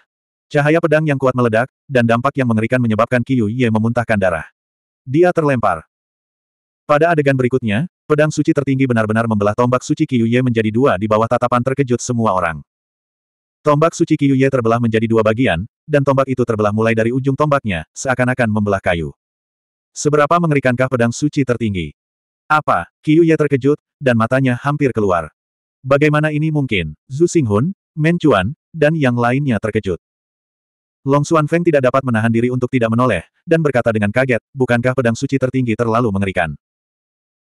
Cahaya pedang yang kuat meledak, dan dampak yang mengerikan menyebabkan Kiyu Ye memuntahkan darah. Dia terlempar. Pada adegan berikutnya, pedang suci tertinggi benar-benar membelah tombak suci Kiyu Ye menjadi dua di bawah tatapan terkejut semua orang. Tombak suci Kyuye terbelah menjadi dua bagian, dan tombak itu terbelah mulai dari ujung tombaknya, seakan-akan membelah kayu. Seberapa mengerikankah pedang suci tertinggi? Apa? Kyuye terkejut, dan matanya hampir keluar. Bagaimana ini mungkin? Zhu Xinghun, Men Chuan, dan yang lainnya terkejut. Long Xuan Feng tidak dapat menahan diri untuk tidak menoleh, dan berkata dengan kaget, bukankah pedang suci tertinggi terlalu mengerikan?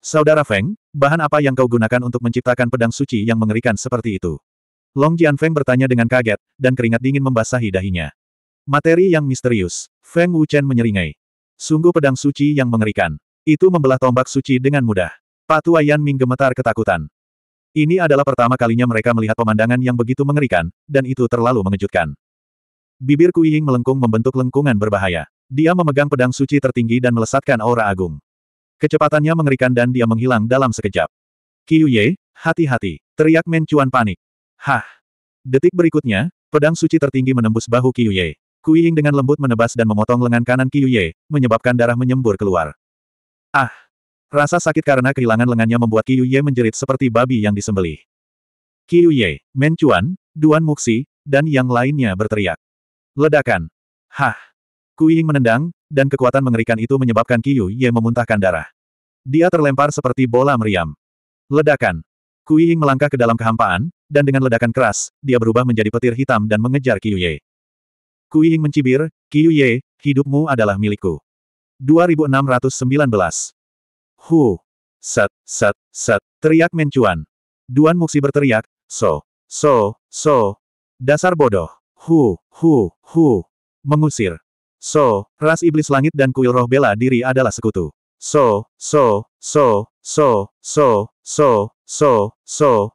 Saudara Feng, bahan apa yang kau gunakan untuk menciptakan pedang suci yang mengerikan seperti itu? Long Jian Feng bertanya dengan kaget, dan keringat dingin membasahi dahinya. Materi yang misterius. Feng Wuchen menyeringai. Sungguh pedang suci yang mengerikan. Itu membelah tombak suci dengan mudah. Patu Ayan Ming gemetar ketakutan. Ini adalah pertama kalinya mereka melihat pemandangan yang begitu mengerikan, dan itu terlalu mengejutkan. Bibir Kuiying melengkung membentuk lengkungan berbahaya. Dia memegang pedang suci tertinggi dan melesatkan aura agung. Kecepatannya mengerikan dan dia menghilang dalam sekejap. Qiu Ye, hati-hati, teriak Men Cuan panik. Hah! Detik berikutnya, pedang suci tertinggi menembus bahu Kiyue. Kuiying dengan lembut menebas dan memotong lengan kanan Kiyue, menyebabkan darah menyembur keluar. Ah! Rasa sakit karena kehilangan lengannya membuat Kiyue menjerit seperti babi yang disembelih. Kiyue, Menchuan, Duan Muxi, dan yang lainnya berteriak. Ledakan! Hah! Kuiying menendang, dan kekuatan mengerikan itu menyebabkan Kiyue memuntahkan darah. Dia terlempar seperti bola meriam. Ledakan! Kui Ying melangkah ke dalam kehampaan, dan dengan ledakan keras, dia berubah menjadi petir hitam dan mengejar Ye. Kui Ying mencibir, Ye, hidupmu adalah milikku. 2619. Hu. Set, set, set, teriak mencuan. Duan Muxi berteriak, so, so, so. Dasar bodoh. Hu, hu, hu. Mengusir. So, ras iblis langit dan kuil roh bela diri adalah sekutu. So, so, so, so, so, so, So, so.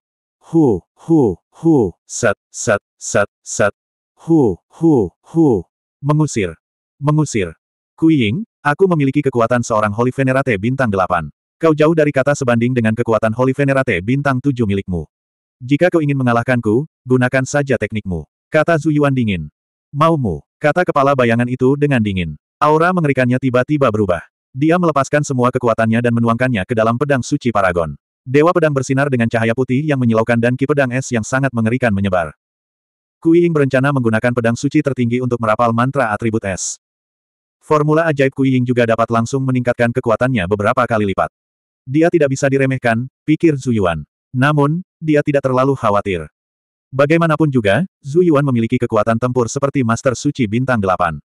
Hu, hu, hu. Sat, sat, sat, sat. Hu, hu, hu. Mengusir. Mengusir. Kuying, aku memiliki kekuatan seorang Holy Venerate bintang delapan. Kau jauh dari kata sebanding dengan kekuatan Holy Venerate bintang tujuh milikmu. Jika kau ingin mengalahkanku, gunakan saja teknikmu. Kata Zuyuan dingin. Maumu, kata kepala bayangan itu dengan dingin. Aura mengerikannya tiba-tiba berubah. Dia melepaskan semua kekuatannya dan menuangkannya ke dalam pedang suci Paragon. Dewa pedang bersinar dengan cahaya putih yang menyilaukan dan ki pedang es yang sangat mengerikan menyebar. Kui Ying berencana menggunakan pedang suci tertinggi untuk merapal mantra atribut es. Formula ajaib Kui Ying juga dapat langsung meningkatkan kekuatannya beberapa kali lipat. Dia tidak bisa diremehkan, pikir Zhu Yuan. Namun, dia tidak terlalu khawatir. Bagaimanapun juga, Zhu Yuan memiliki kekuatan tempur seperti Master Suci Bintang 8.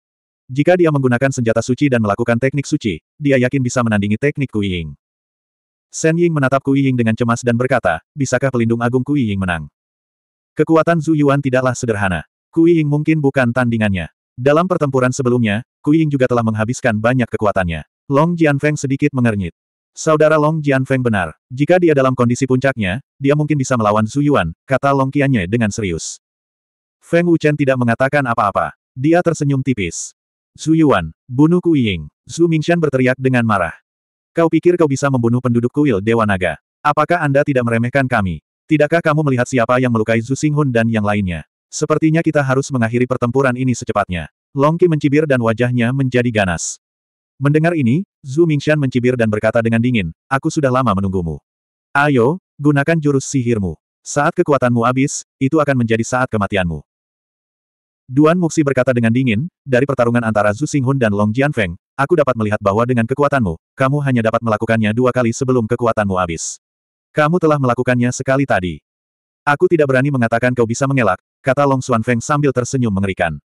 Jika dia menggunakan senjata suci dan melakukan teknik suci, dia yakin bisa menandingi teknik Kui Ying. Shen Ying menatap Kui Ying dengan cemas dan berkata, bisakah pelindung agung Kui Ying menang? Kekuatan Zhu Yuan tidaklah sederhana. Kui Ying mungkin bukan tandingannya. Dalam pertempuran sebelumnya, Kui Ying juga telah menghabiskan banyak kekuatannya. Long Jianfeng sedikit mengernyit. Saudara Long Jianfeng benar. Jika dia dalam kondisi puncaknya, dia mungkin bisa melawan Zhu Yuan, kata Long Qianye dengan serius. Feng Wuchen tidak mengatakan apa-apa. Dia tersenyum tipis. Zhu Yuan, bunuh Kui Ying. Zhu Mingshan berteriak dengan marah. Kau pikir kau bisa membunuh penduduk kuil Dewa Naga? Apakah Anda tidak meremehkan kami? Tidakkah kamu melihat siapa yang melukai Zhu Xinghun dan yang lainnya? Sepertinya kita harus mengakhiri pertempuran ini secepatnya. Long Qi mencibir dan wajahnya menjadi ganas. Mendengar ini, Zhu Mingshan mencibir dan berkata dengan dingin, Aku sudah lama menunggumu. Ayo, gunakan jurus sihirmu. Saat kekuatanmu habis, itu akan menjadi saat kematianmu. Duan Muxi berkata dengan dingin, dari pertarungan antara Zhu Xinghun dan Long Jianfeng, Aku dapat melihat bahwa dengan kekuatanmu, kamu hanya dapat melakukannya dua kali sebelum kekuatanmu habis. Kamu telah melakukannya sekali tadi. Aku tidak berani mengatakan kau bisa mengelak, kata Long Xuan Feng sambil tersenyum mengerikan.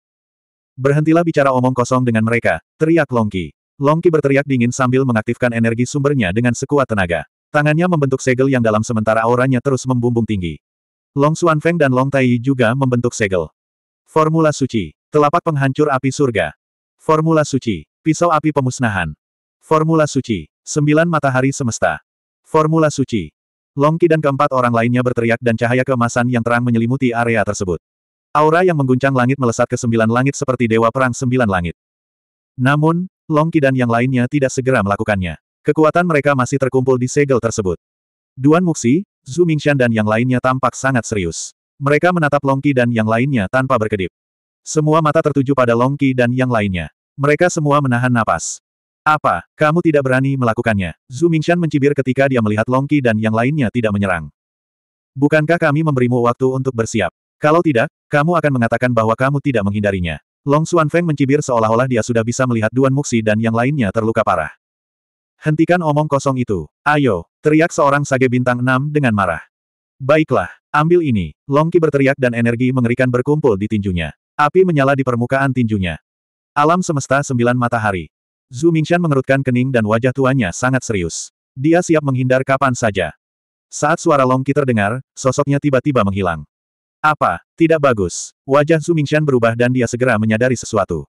Berhentilah bicara omong kosong dengan mereka, teriak Long Qi. Long Qi berteriak dingin sambil mengaktifkan energi sumbernya dengan sekuat tenaga. Tangannya membentuk segel yang dalam sementara auranya terus membumbung tinggi. Long Xuan Feng dan Long Tai juga membentuk segel. Formula Suci. Telapak penghancur api surga. Formula Suci. Pisau api pemusnahan. Formula suci. Sembilan matahari semesta. Formula suci. Longki dan keempat orang lainnya berteriak dan cahaya kemasan yang terang menyelimuti area tersebut. Aura yang mengguncang langit melesat ke sembilan langit seperti dewa perang sembilan langit. Namun, Longki dan yang lainnya tidak segera melakukannya. Kekuatan mereka masih terkumpul di segel tersebut. Duan Muxi, Zhu Mingxian dan yang lainnya tampak sangat serius. Mereka menatap Longki dan yang lainnya tanpa berkedip. Semua mata tertuju pada Longki dan yang lainnya. Mereka semua menahan napas. Apa, kamu tidak berani melakukannya? Zhu Mingshan mencibir ketika dia melihat Longki dan yang lainnya tidak menyerang. Bukankah kami memberimu waktu untuk bersiap? Kalau tidak, kamu akan mengatakan bahwa kamu tidak menghindarinya. Long Xuan Feng mencibir seolah-olah dia sudah bisa melihat Duan Muxi dan yang lainnya terluka parah. Hentikan omong kosong itu. Ayo, teriak seorang sage bintang Enam dengan marah. Baiklah, ambil ini. Longki berteriak dan energi mengerikan berkumpul di tinjunya. Api menyala di permukaan tinjunya. Alam semesta sembilan matahari. Zhu Mingshan mengerutkan kening dan wajah tuanya sangat serius. Dia siap menghindar kapan saja. Saat suara Longki terdengar, sosoknya tiba-tiba menghilang. Apa? Tidak bagus. Wajah Zhu Mingshan berubah dan dia segera menyadari sesuatu.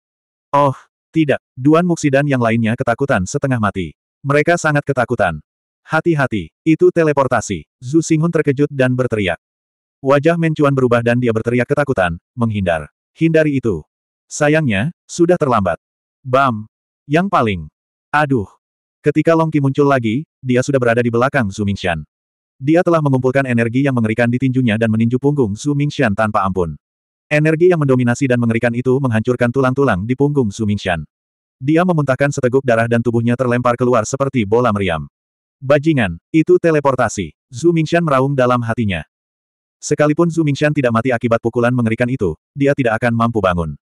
Oh, tidak. Duan Muxi dan yang lainnya ketakutan setengah mati. Mereka sangat ketakutan. Hati-hati, itu teleportasi. Zhu Xinghun terkejut dan berteriak. Wajah Mencuan berubah dan dia berteriak ketakutan, menghindar. Hindari itu. Sayangnya, sudah terlambat. Bam! Yang paling. Aduh! Ketika Long Qi muncul lagi, dia sudah berada di belakang Su Mingshan. Dia telah mengumpulkan energi yang mengerikan di tinjunya dan meninju punggung Su Mingshan tanpa ampun. Energi yang mendominasi dan mengerikan itu menghancurkan tulang-tulang di punggung Su Mingshan. Dia memuntahkan seteguk darah dan tubuhnya terlempar keluar seperti bola meriam. Bajingan, itu teleportasi. Zhu Mingshan meraung dalam hatinya. Sekalipun Zhu Mingshan tidak mati akibat pukulan mengerikan itu, dia tidak akan mampu bangun.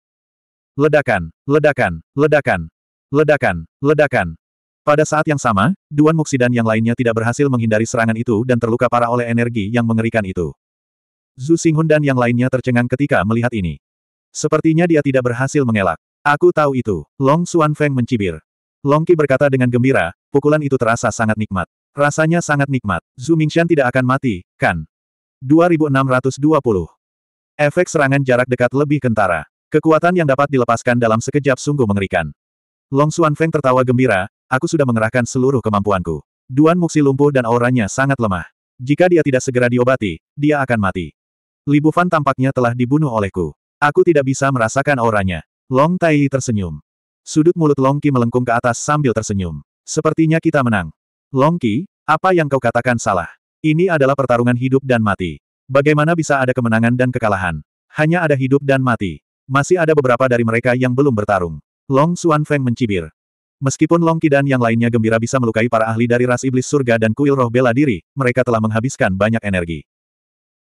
Ledakan, ledakan, ledakan, ledakan, ledakan. Pada saat yang sama, Duan Muxi dan yang lainnya tidak berhasil menghindari serangan itu dan terluka parah oleh energi yang mengerikan itu. Zhu Xinghun dan yang lainnya tercengang ketika melihat ini. Sepertinya dia tidak berhasil mengelak. Aku tahu itu. Long Xuan Feng mencibir. Long Qi berkata dengan gembira, pukulan itu terasa sangat nikmat. Rasanya sangat nikmat. Zhu Mingxian tidak akan mati, kan? 2620. Efek serangan jarak dekat lebih kentara. Kekuatan yang dapat dilepaskan dalam sekejap sungguh mengerikan. Long Xuan Feng tertawa gembira, aku sudah mengerahkan seluruh kemampuanku. Duan Muxi lumpuh dan auranya sangat lemah. Jika dia tidak segera diobati, dia akan mati. Li Bufan tampaknya telah dibunuh olehku. Aku tidak bisa merasakan auranya. Long Tai tersenyum. Sudut mulut Long Qi melengkung ke atas sambil tersenyum. Sepertinya kita menang. Long Qi, apa yang kau katakan salah? Ini adalah pertarungan hidup dan mati. Bagaimana bisa ada kemenangan dan kekalahan? Hanya ada hidup dan mati. Masih ada beberapa dari mereka yang belum bertarung. Long Xuan Feng mencibir. Meskipun Long Qidan yang lainnya gembira bisa melukai para ahli dari ras iblis surga dan kuil roh bela diri, mereka telah menghabiskan banyak energi.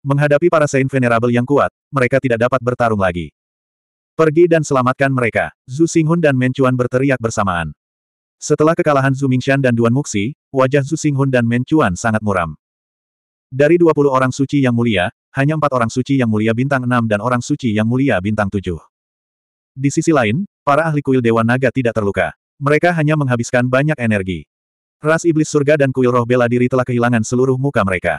Menghadapi para Saint Venerable yang kuat, mereka tidak dapat bertarung lagi. Pergi dan selamatkan mereka, Zhu Xinghun dan Mencuan berteriak bersamaan. Setelah kekalahan Zhu Mingxian dan Duan Muxi, wajah Zhu Xinghun dan Mencuan sangat muram. Dari 20 orang suci yang mulia, hanya empat orang suci yang mulia bintang enam dan orang suci yang mulia bintang tujuh. Di sisi lain, para ahli kuil Dewa Naga tidak terluka. Mereka hanya menghabiskan banyak energi. Ras Iblis Surga dan kuil roh bela diri telah kehilangan seluruh muka mereka.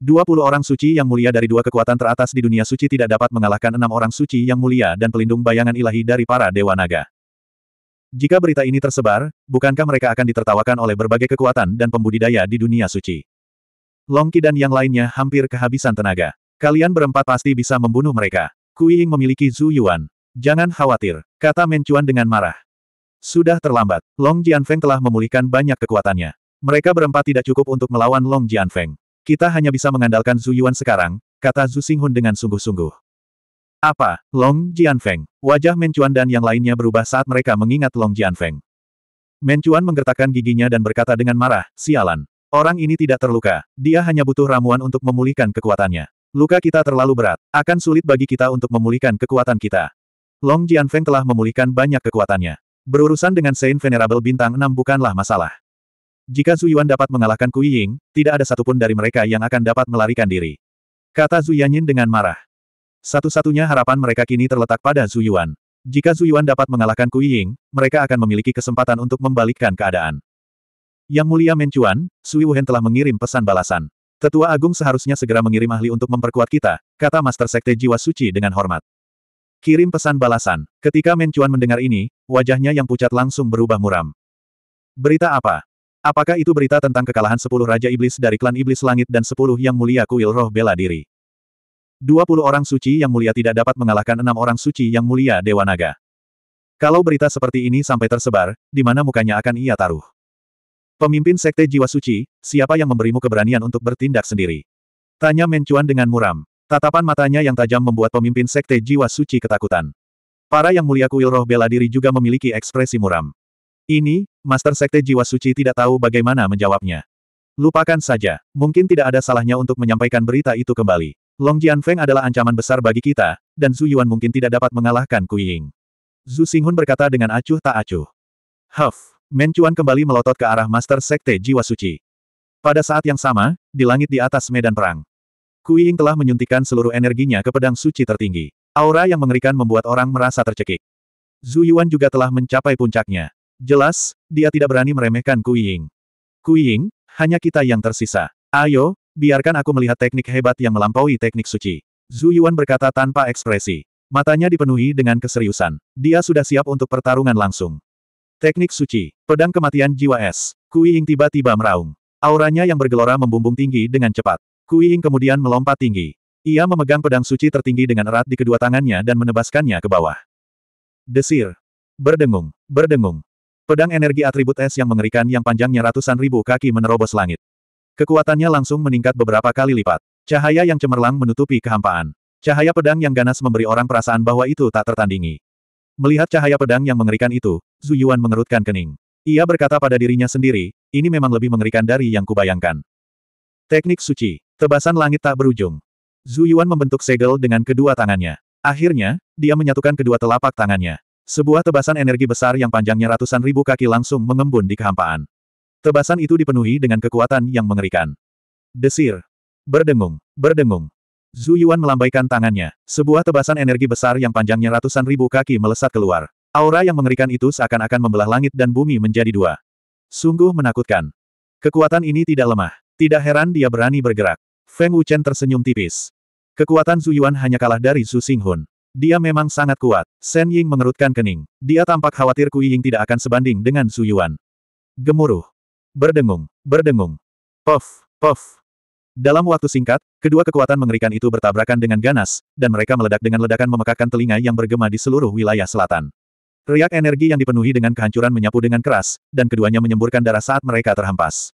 Dua orang suci yang mulia dari dua kekuatan teratas di dunia suci tidak dapat mengalahkan enam orang suci yang mulia dan pelindung bayangan ilahi dari para dewa naga. Jika berita ini tersebar, bukankah mereka akan ditertawakan oleh berbagai kekuatan dan pembudidaya di dunia suci? Longki dan yang lainnya hampir kehabisan tenaga. Kalian berempat pasti bisa membunuh mereka. Kui Ying memiliki Zhu Yuan. Jangan khawatir, kata Mencuan dengan marah. Sudah terlambat, Long Jianfeng telah memulihkan banyak kekuatannya. Mereka berempat tidak cukup untuk melawan Long Jianfeng. Kita hanya bisa mengandalkan Zhu Yuan sekarang, kata Zhu Xinghun dengan sungguh-sungguh. Apa, Long Jianfeng? Wajah Mencuan dan yang lainnya berubah saat mereka mengingat Long Jianfeng. Mencuan menggertakkan giginya dan berkata dengan marah, sialan. Orang ini tidak terluka. Dia hanya butuh ramuan untuk memulihkan kekuatannya. Luka kita terlalu berat. Akan sulit bagi kita untuk memulihkan kekuatan kita. Long Jianfeng telah memulihkan banyak kekuatannya. Berurusan dengan Saint Venerable Bintang 6 bukanlah masalah. Jika Zuyuan dapat mengalahkan Kui Ying, tidak ada satupun dari mereka yang akan dapat melarikan diri. Kata Zuyanyin dengan marah. Satu-satunya harapan mereka kini terletak pada Zuyuan. Jika Zuyuan dapat mengalahkan Kui Ying, mereka akan memiliki kesempatan untuk membalikkan keadaan. Yang Mulia Mencuan, Sui Wuhen telah mengirim pesan balasan. Tetua Agung seharusnya segera mengirim ahli untuk memperkuat kita, kata Master Sekte Jiwa Suci dengan hormat. Kirim pesan balasan. Ketika Mencuan mendengar ini, wajahnya yang pucat langsung berubah muram. Berita apa? Apakah itu berita tentang kekalahan sepuluh Raja Iblis dari klan Iblis Langit dan sepuluh Yang Mulia Kuil Roh Bela Diri? Dua puluh orang suci yang mulia tidak dapat mengalahkan enam orang suci yang mulia Dewa Naga. Kalau berita seperti ini sampai tersebar, di mana mukanya akan ia taruh? Pemimpin Sekte Jiwa Suci, siapa yang memberimu keberanian untuk bertindak sendiri? Tanya Mencuan dengan muram. Tatapan matanya yang tajam membuat pemimpin Sekte Jiwa Suci ketakutan. Para yang mulia kuil roh bela diri juga memiliki ekspresi muram. Ini, Master Sekte Jiwa Suci tidak tahu bagaimana menjawabnya. Lupakan saja, mungkin tidak ada salahnya untuk menyampaikan berita itu kembali. Long Feng adalah ancaman besar bagi kita, dan Zhu Yuan mungkin tidak dapat mengalahkan Kuying. Zhu Xinghun berkata dengan acuh tak acuh. Huff. Mencuan kembali melotot ke arah Master Sekte Jiwa Suci. Pada saat yang sama, di langit di atas medan perang. Kui Ying telah menyuntikkan seluruh energinya ke pedang suci tertinggi. Aura yang mengerikan membuat orang merasa tercekik. Zhu Yuan juga telah mencapai puncaknya. Jelas, dia tidak berani meremehkan Kui Ying. Kui Ying, hanya kita yang tersisa. Ayo, biarkan aku melihat teknik hebat yang melampaui teknik suci. Zhu Yuan berkata tanpa ekspresi. Matanya dipenuhi dengan keseriusan. Dia sudah siap untuk pertarungan langsung. Teknik suci. Pedang kematian jiwa es. Kui Ying tiba-tiba meraung. Auranya yang bergelora membumbung tinggi dengan cepat. Kui Ying kemudian melompat tinggi. Ia memegang pedang suci tertinggi dengan erat di kedua tangannya dan menebaskannya ke bawah. Desir. Berdengung. Berdengung. Pedang energi atribut es yang mengerikan yang panjangnya ratusan ribu kaki menerobos langit. Kekuatannya langsung meningkat beberapa kali lipat. Cahaya yang cemerlang menutupi kehampaan. Cahaya pedang yang ganas memberi orang perasaan bahwa itu tak tertandingi. Melihat cahaya pedang yang mengerikan itu, Zuyuan mengerutkan kening. Ia berkata pada dirinya sendiri, ini memang lebih mengerikan dari yang kubayangkan. Teknik suci, tebasan langit tak berujung. Zuyuan membentuk segel dengan kedua tangannya. Akhirnya, dia menyatukan kedua telapak tangannya. Sebuah tebasan energi besar yang panjangnya ratusan ribu kaki langsung mengembun di kehampaan. Tebasan itu dipenuhi dengan kekuatan yang mengerikan. Desir. Berdengung, berdengung. Zhu Yuan melambaikan tangannya. Sebuah tebasan energi besar yang panjangnya ratusan ribu kaki melesat keluar. Aura yang mengerikan itu seakan-akan membelah langit dan bumi menjadi dua. Sungguh menakutkan. Kekuatan ini tidak lemah. Tidak heran dia berani bergerak. Feng Wuchen tersenyum tipis. Kekuatan Zhu Yuan hanya kalah dari Zhu Xinghun. Dia memang sangat kuat. Shen Ying mengerutkan kening. Dia tampak khawatir Kui Ying tidak akan sebanding dengan Zhu Yuan. Gemuruh. Berdengung. Berdengung. Puff. Puff. Dalam waktu singkat, kedua kekuatan mengerikan itu bertabrakan dengan ganas, dan mereka meledak dengan ledakan memekakan telinga yang bergema di seluruh wilayah selatan. Riak energi yang dipenuhi dengan kehancuran menyapu dengan keras, dan keduanya menyemburkan darah saat mereka terhempas.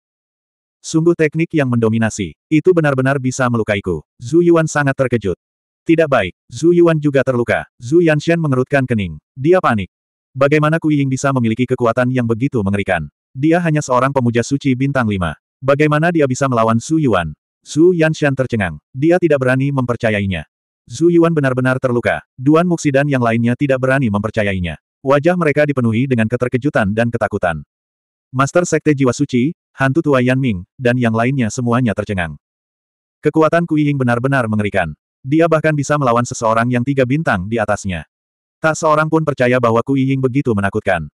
Sungguh teknik yang mendominasi, itu benar-benar bisa melukaiku. Zhu Yuan sangat terkejut. Tidak baik, Zhu Yuan juga terluka. Zhu Yanshen mengerutkan kening. Dia panik. Bagaimana Kui Ying bisa memiliki kekuatan yang begitu mengerikan? Dia hanya seorang pemuja suci bintang lima. Bagaimana dia bisa melawan Su Yuan? Zhu Yanshan tercengang. Dia tidak berani mempercayainya. Zhu Yuan benar-benar terluka. Duan Muxi dan yang lainnya tidak berani mempercayainya. Wajah mereka dipenuhi dengan keterkejutan dan ketakutan. Master Sekte Jiwa Suci, Hantu Tua Yan Ming, dan yang lainnya semuanya tercengang. Kekuatan Kui Ying benar-benar mengerikan. Dia bahkan bisa melawan seseorang yang tiga bintang di atasnya. Tak seorang pun percaya bahwa Kui Ying begitu menakutkan.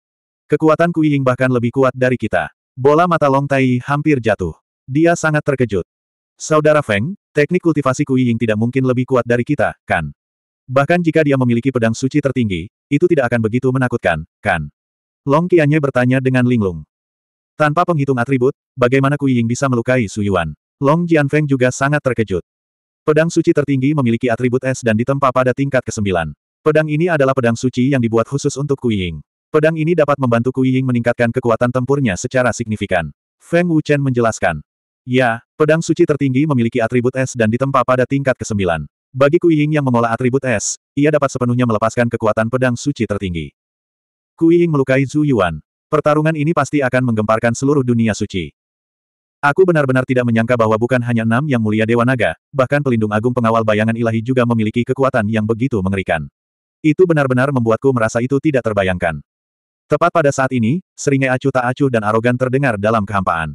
Kekuatan Kui Ying bahkan lebih kuat dari kita. Bola mata Long Tai hampir jatuh. Dia sangat terkejut. Saudara Feng, teknik kultivasi Kui Ying tidak mungkin lebih kuat dari kita, kan? Bahkan jika dia memiliki pedang suci tertinggi, itu tidak akan begitu menakutkan, kan? Long Qianye bertanya dengan linglung. Tanpa penghitung atribut, bagaimana Kui Ying bisa melukai Su Yuan? Long Jianfeng juga sangat terkejut. Pedang suci tertinggi memiliki atribut es dan ditempa pada tingkat ke-9. Pedang ini adalah pedang suci yang dibuat khusus untuk Kui Ying. Pedang ini dapat membantu Kui Ying meningkatkan kekuatan tempurnya secara signifikan. Feng Wuchen menjelaskan. Ya, pedang suci tertinggi memiliki atribut es dan ditempa pada tingkat ke-9. Bagi Kuiying yang mengolah atribut es, ia dapat sepenuhnya melepaskan kekuatan pedang suci tertinggi. Kuiying melukai Zhu Yuan. Pertarungan ini pasti akan menggemparkan seluruh dunia suci. Aku benar-benar tidak menyangka bahwa bukan hanya enam yang mulia Dewa Naga, bahkan pelindung agung pengawal bayangan ilahi juga memiliki kekuatan yang begitu mengerikan. Itu benar-benar membuatku merasa itu tidak terbayangkan. Tepat pada saat ini, seringai acuh tak acuh dan arogan terdengar dalam kehampaan.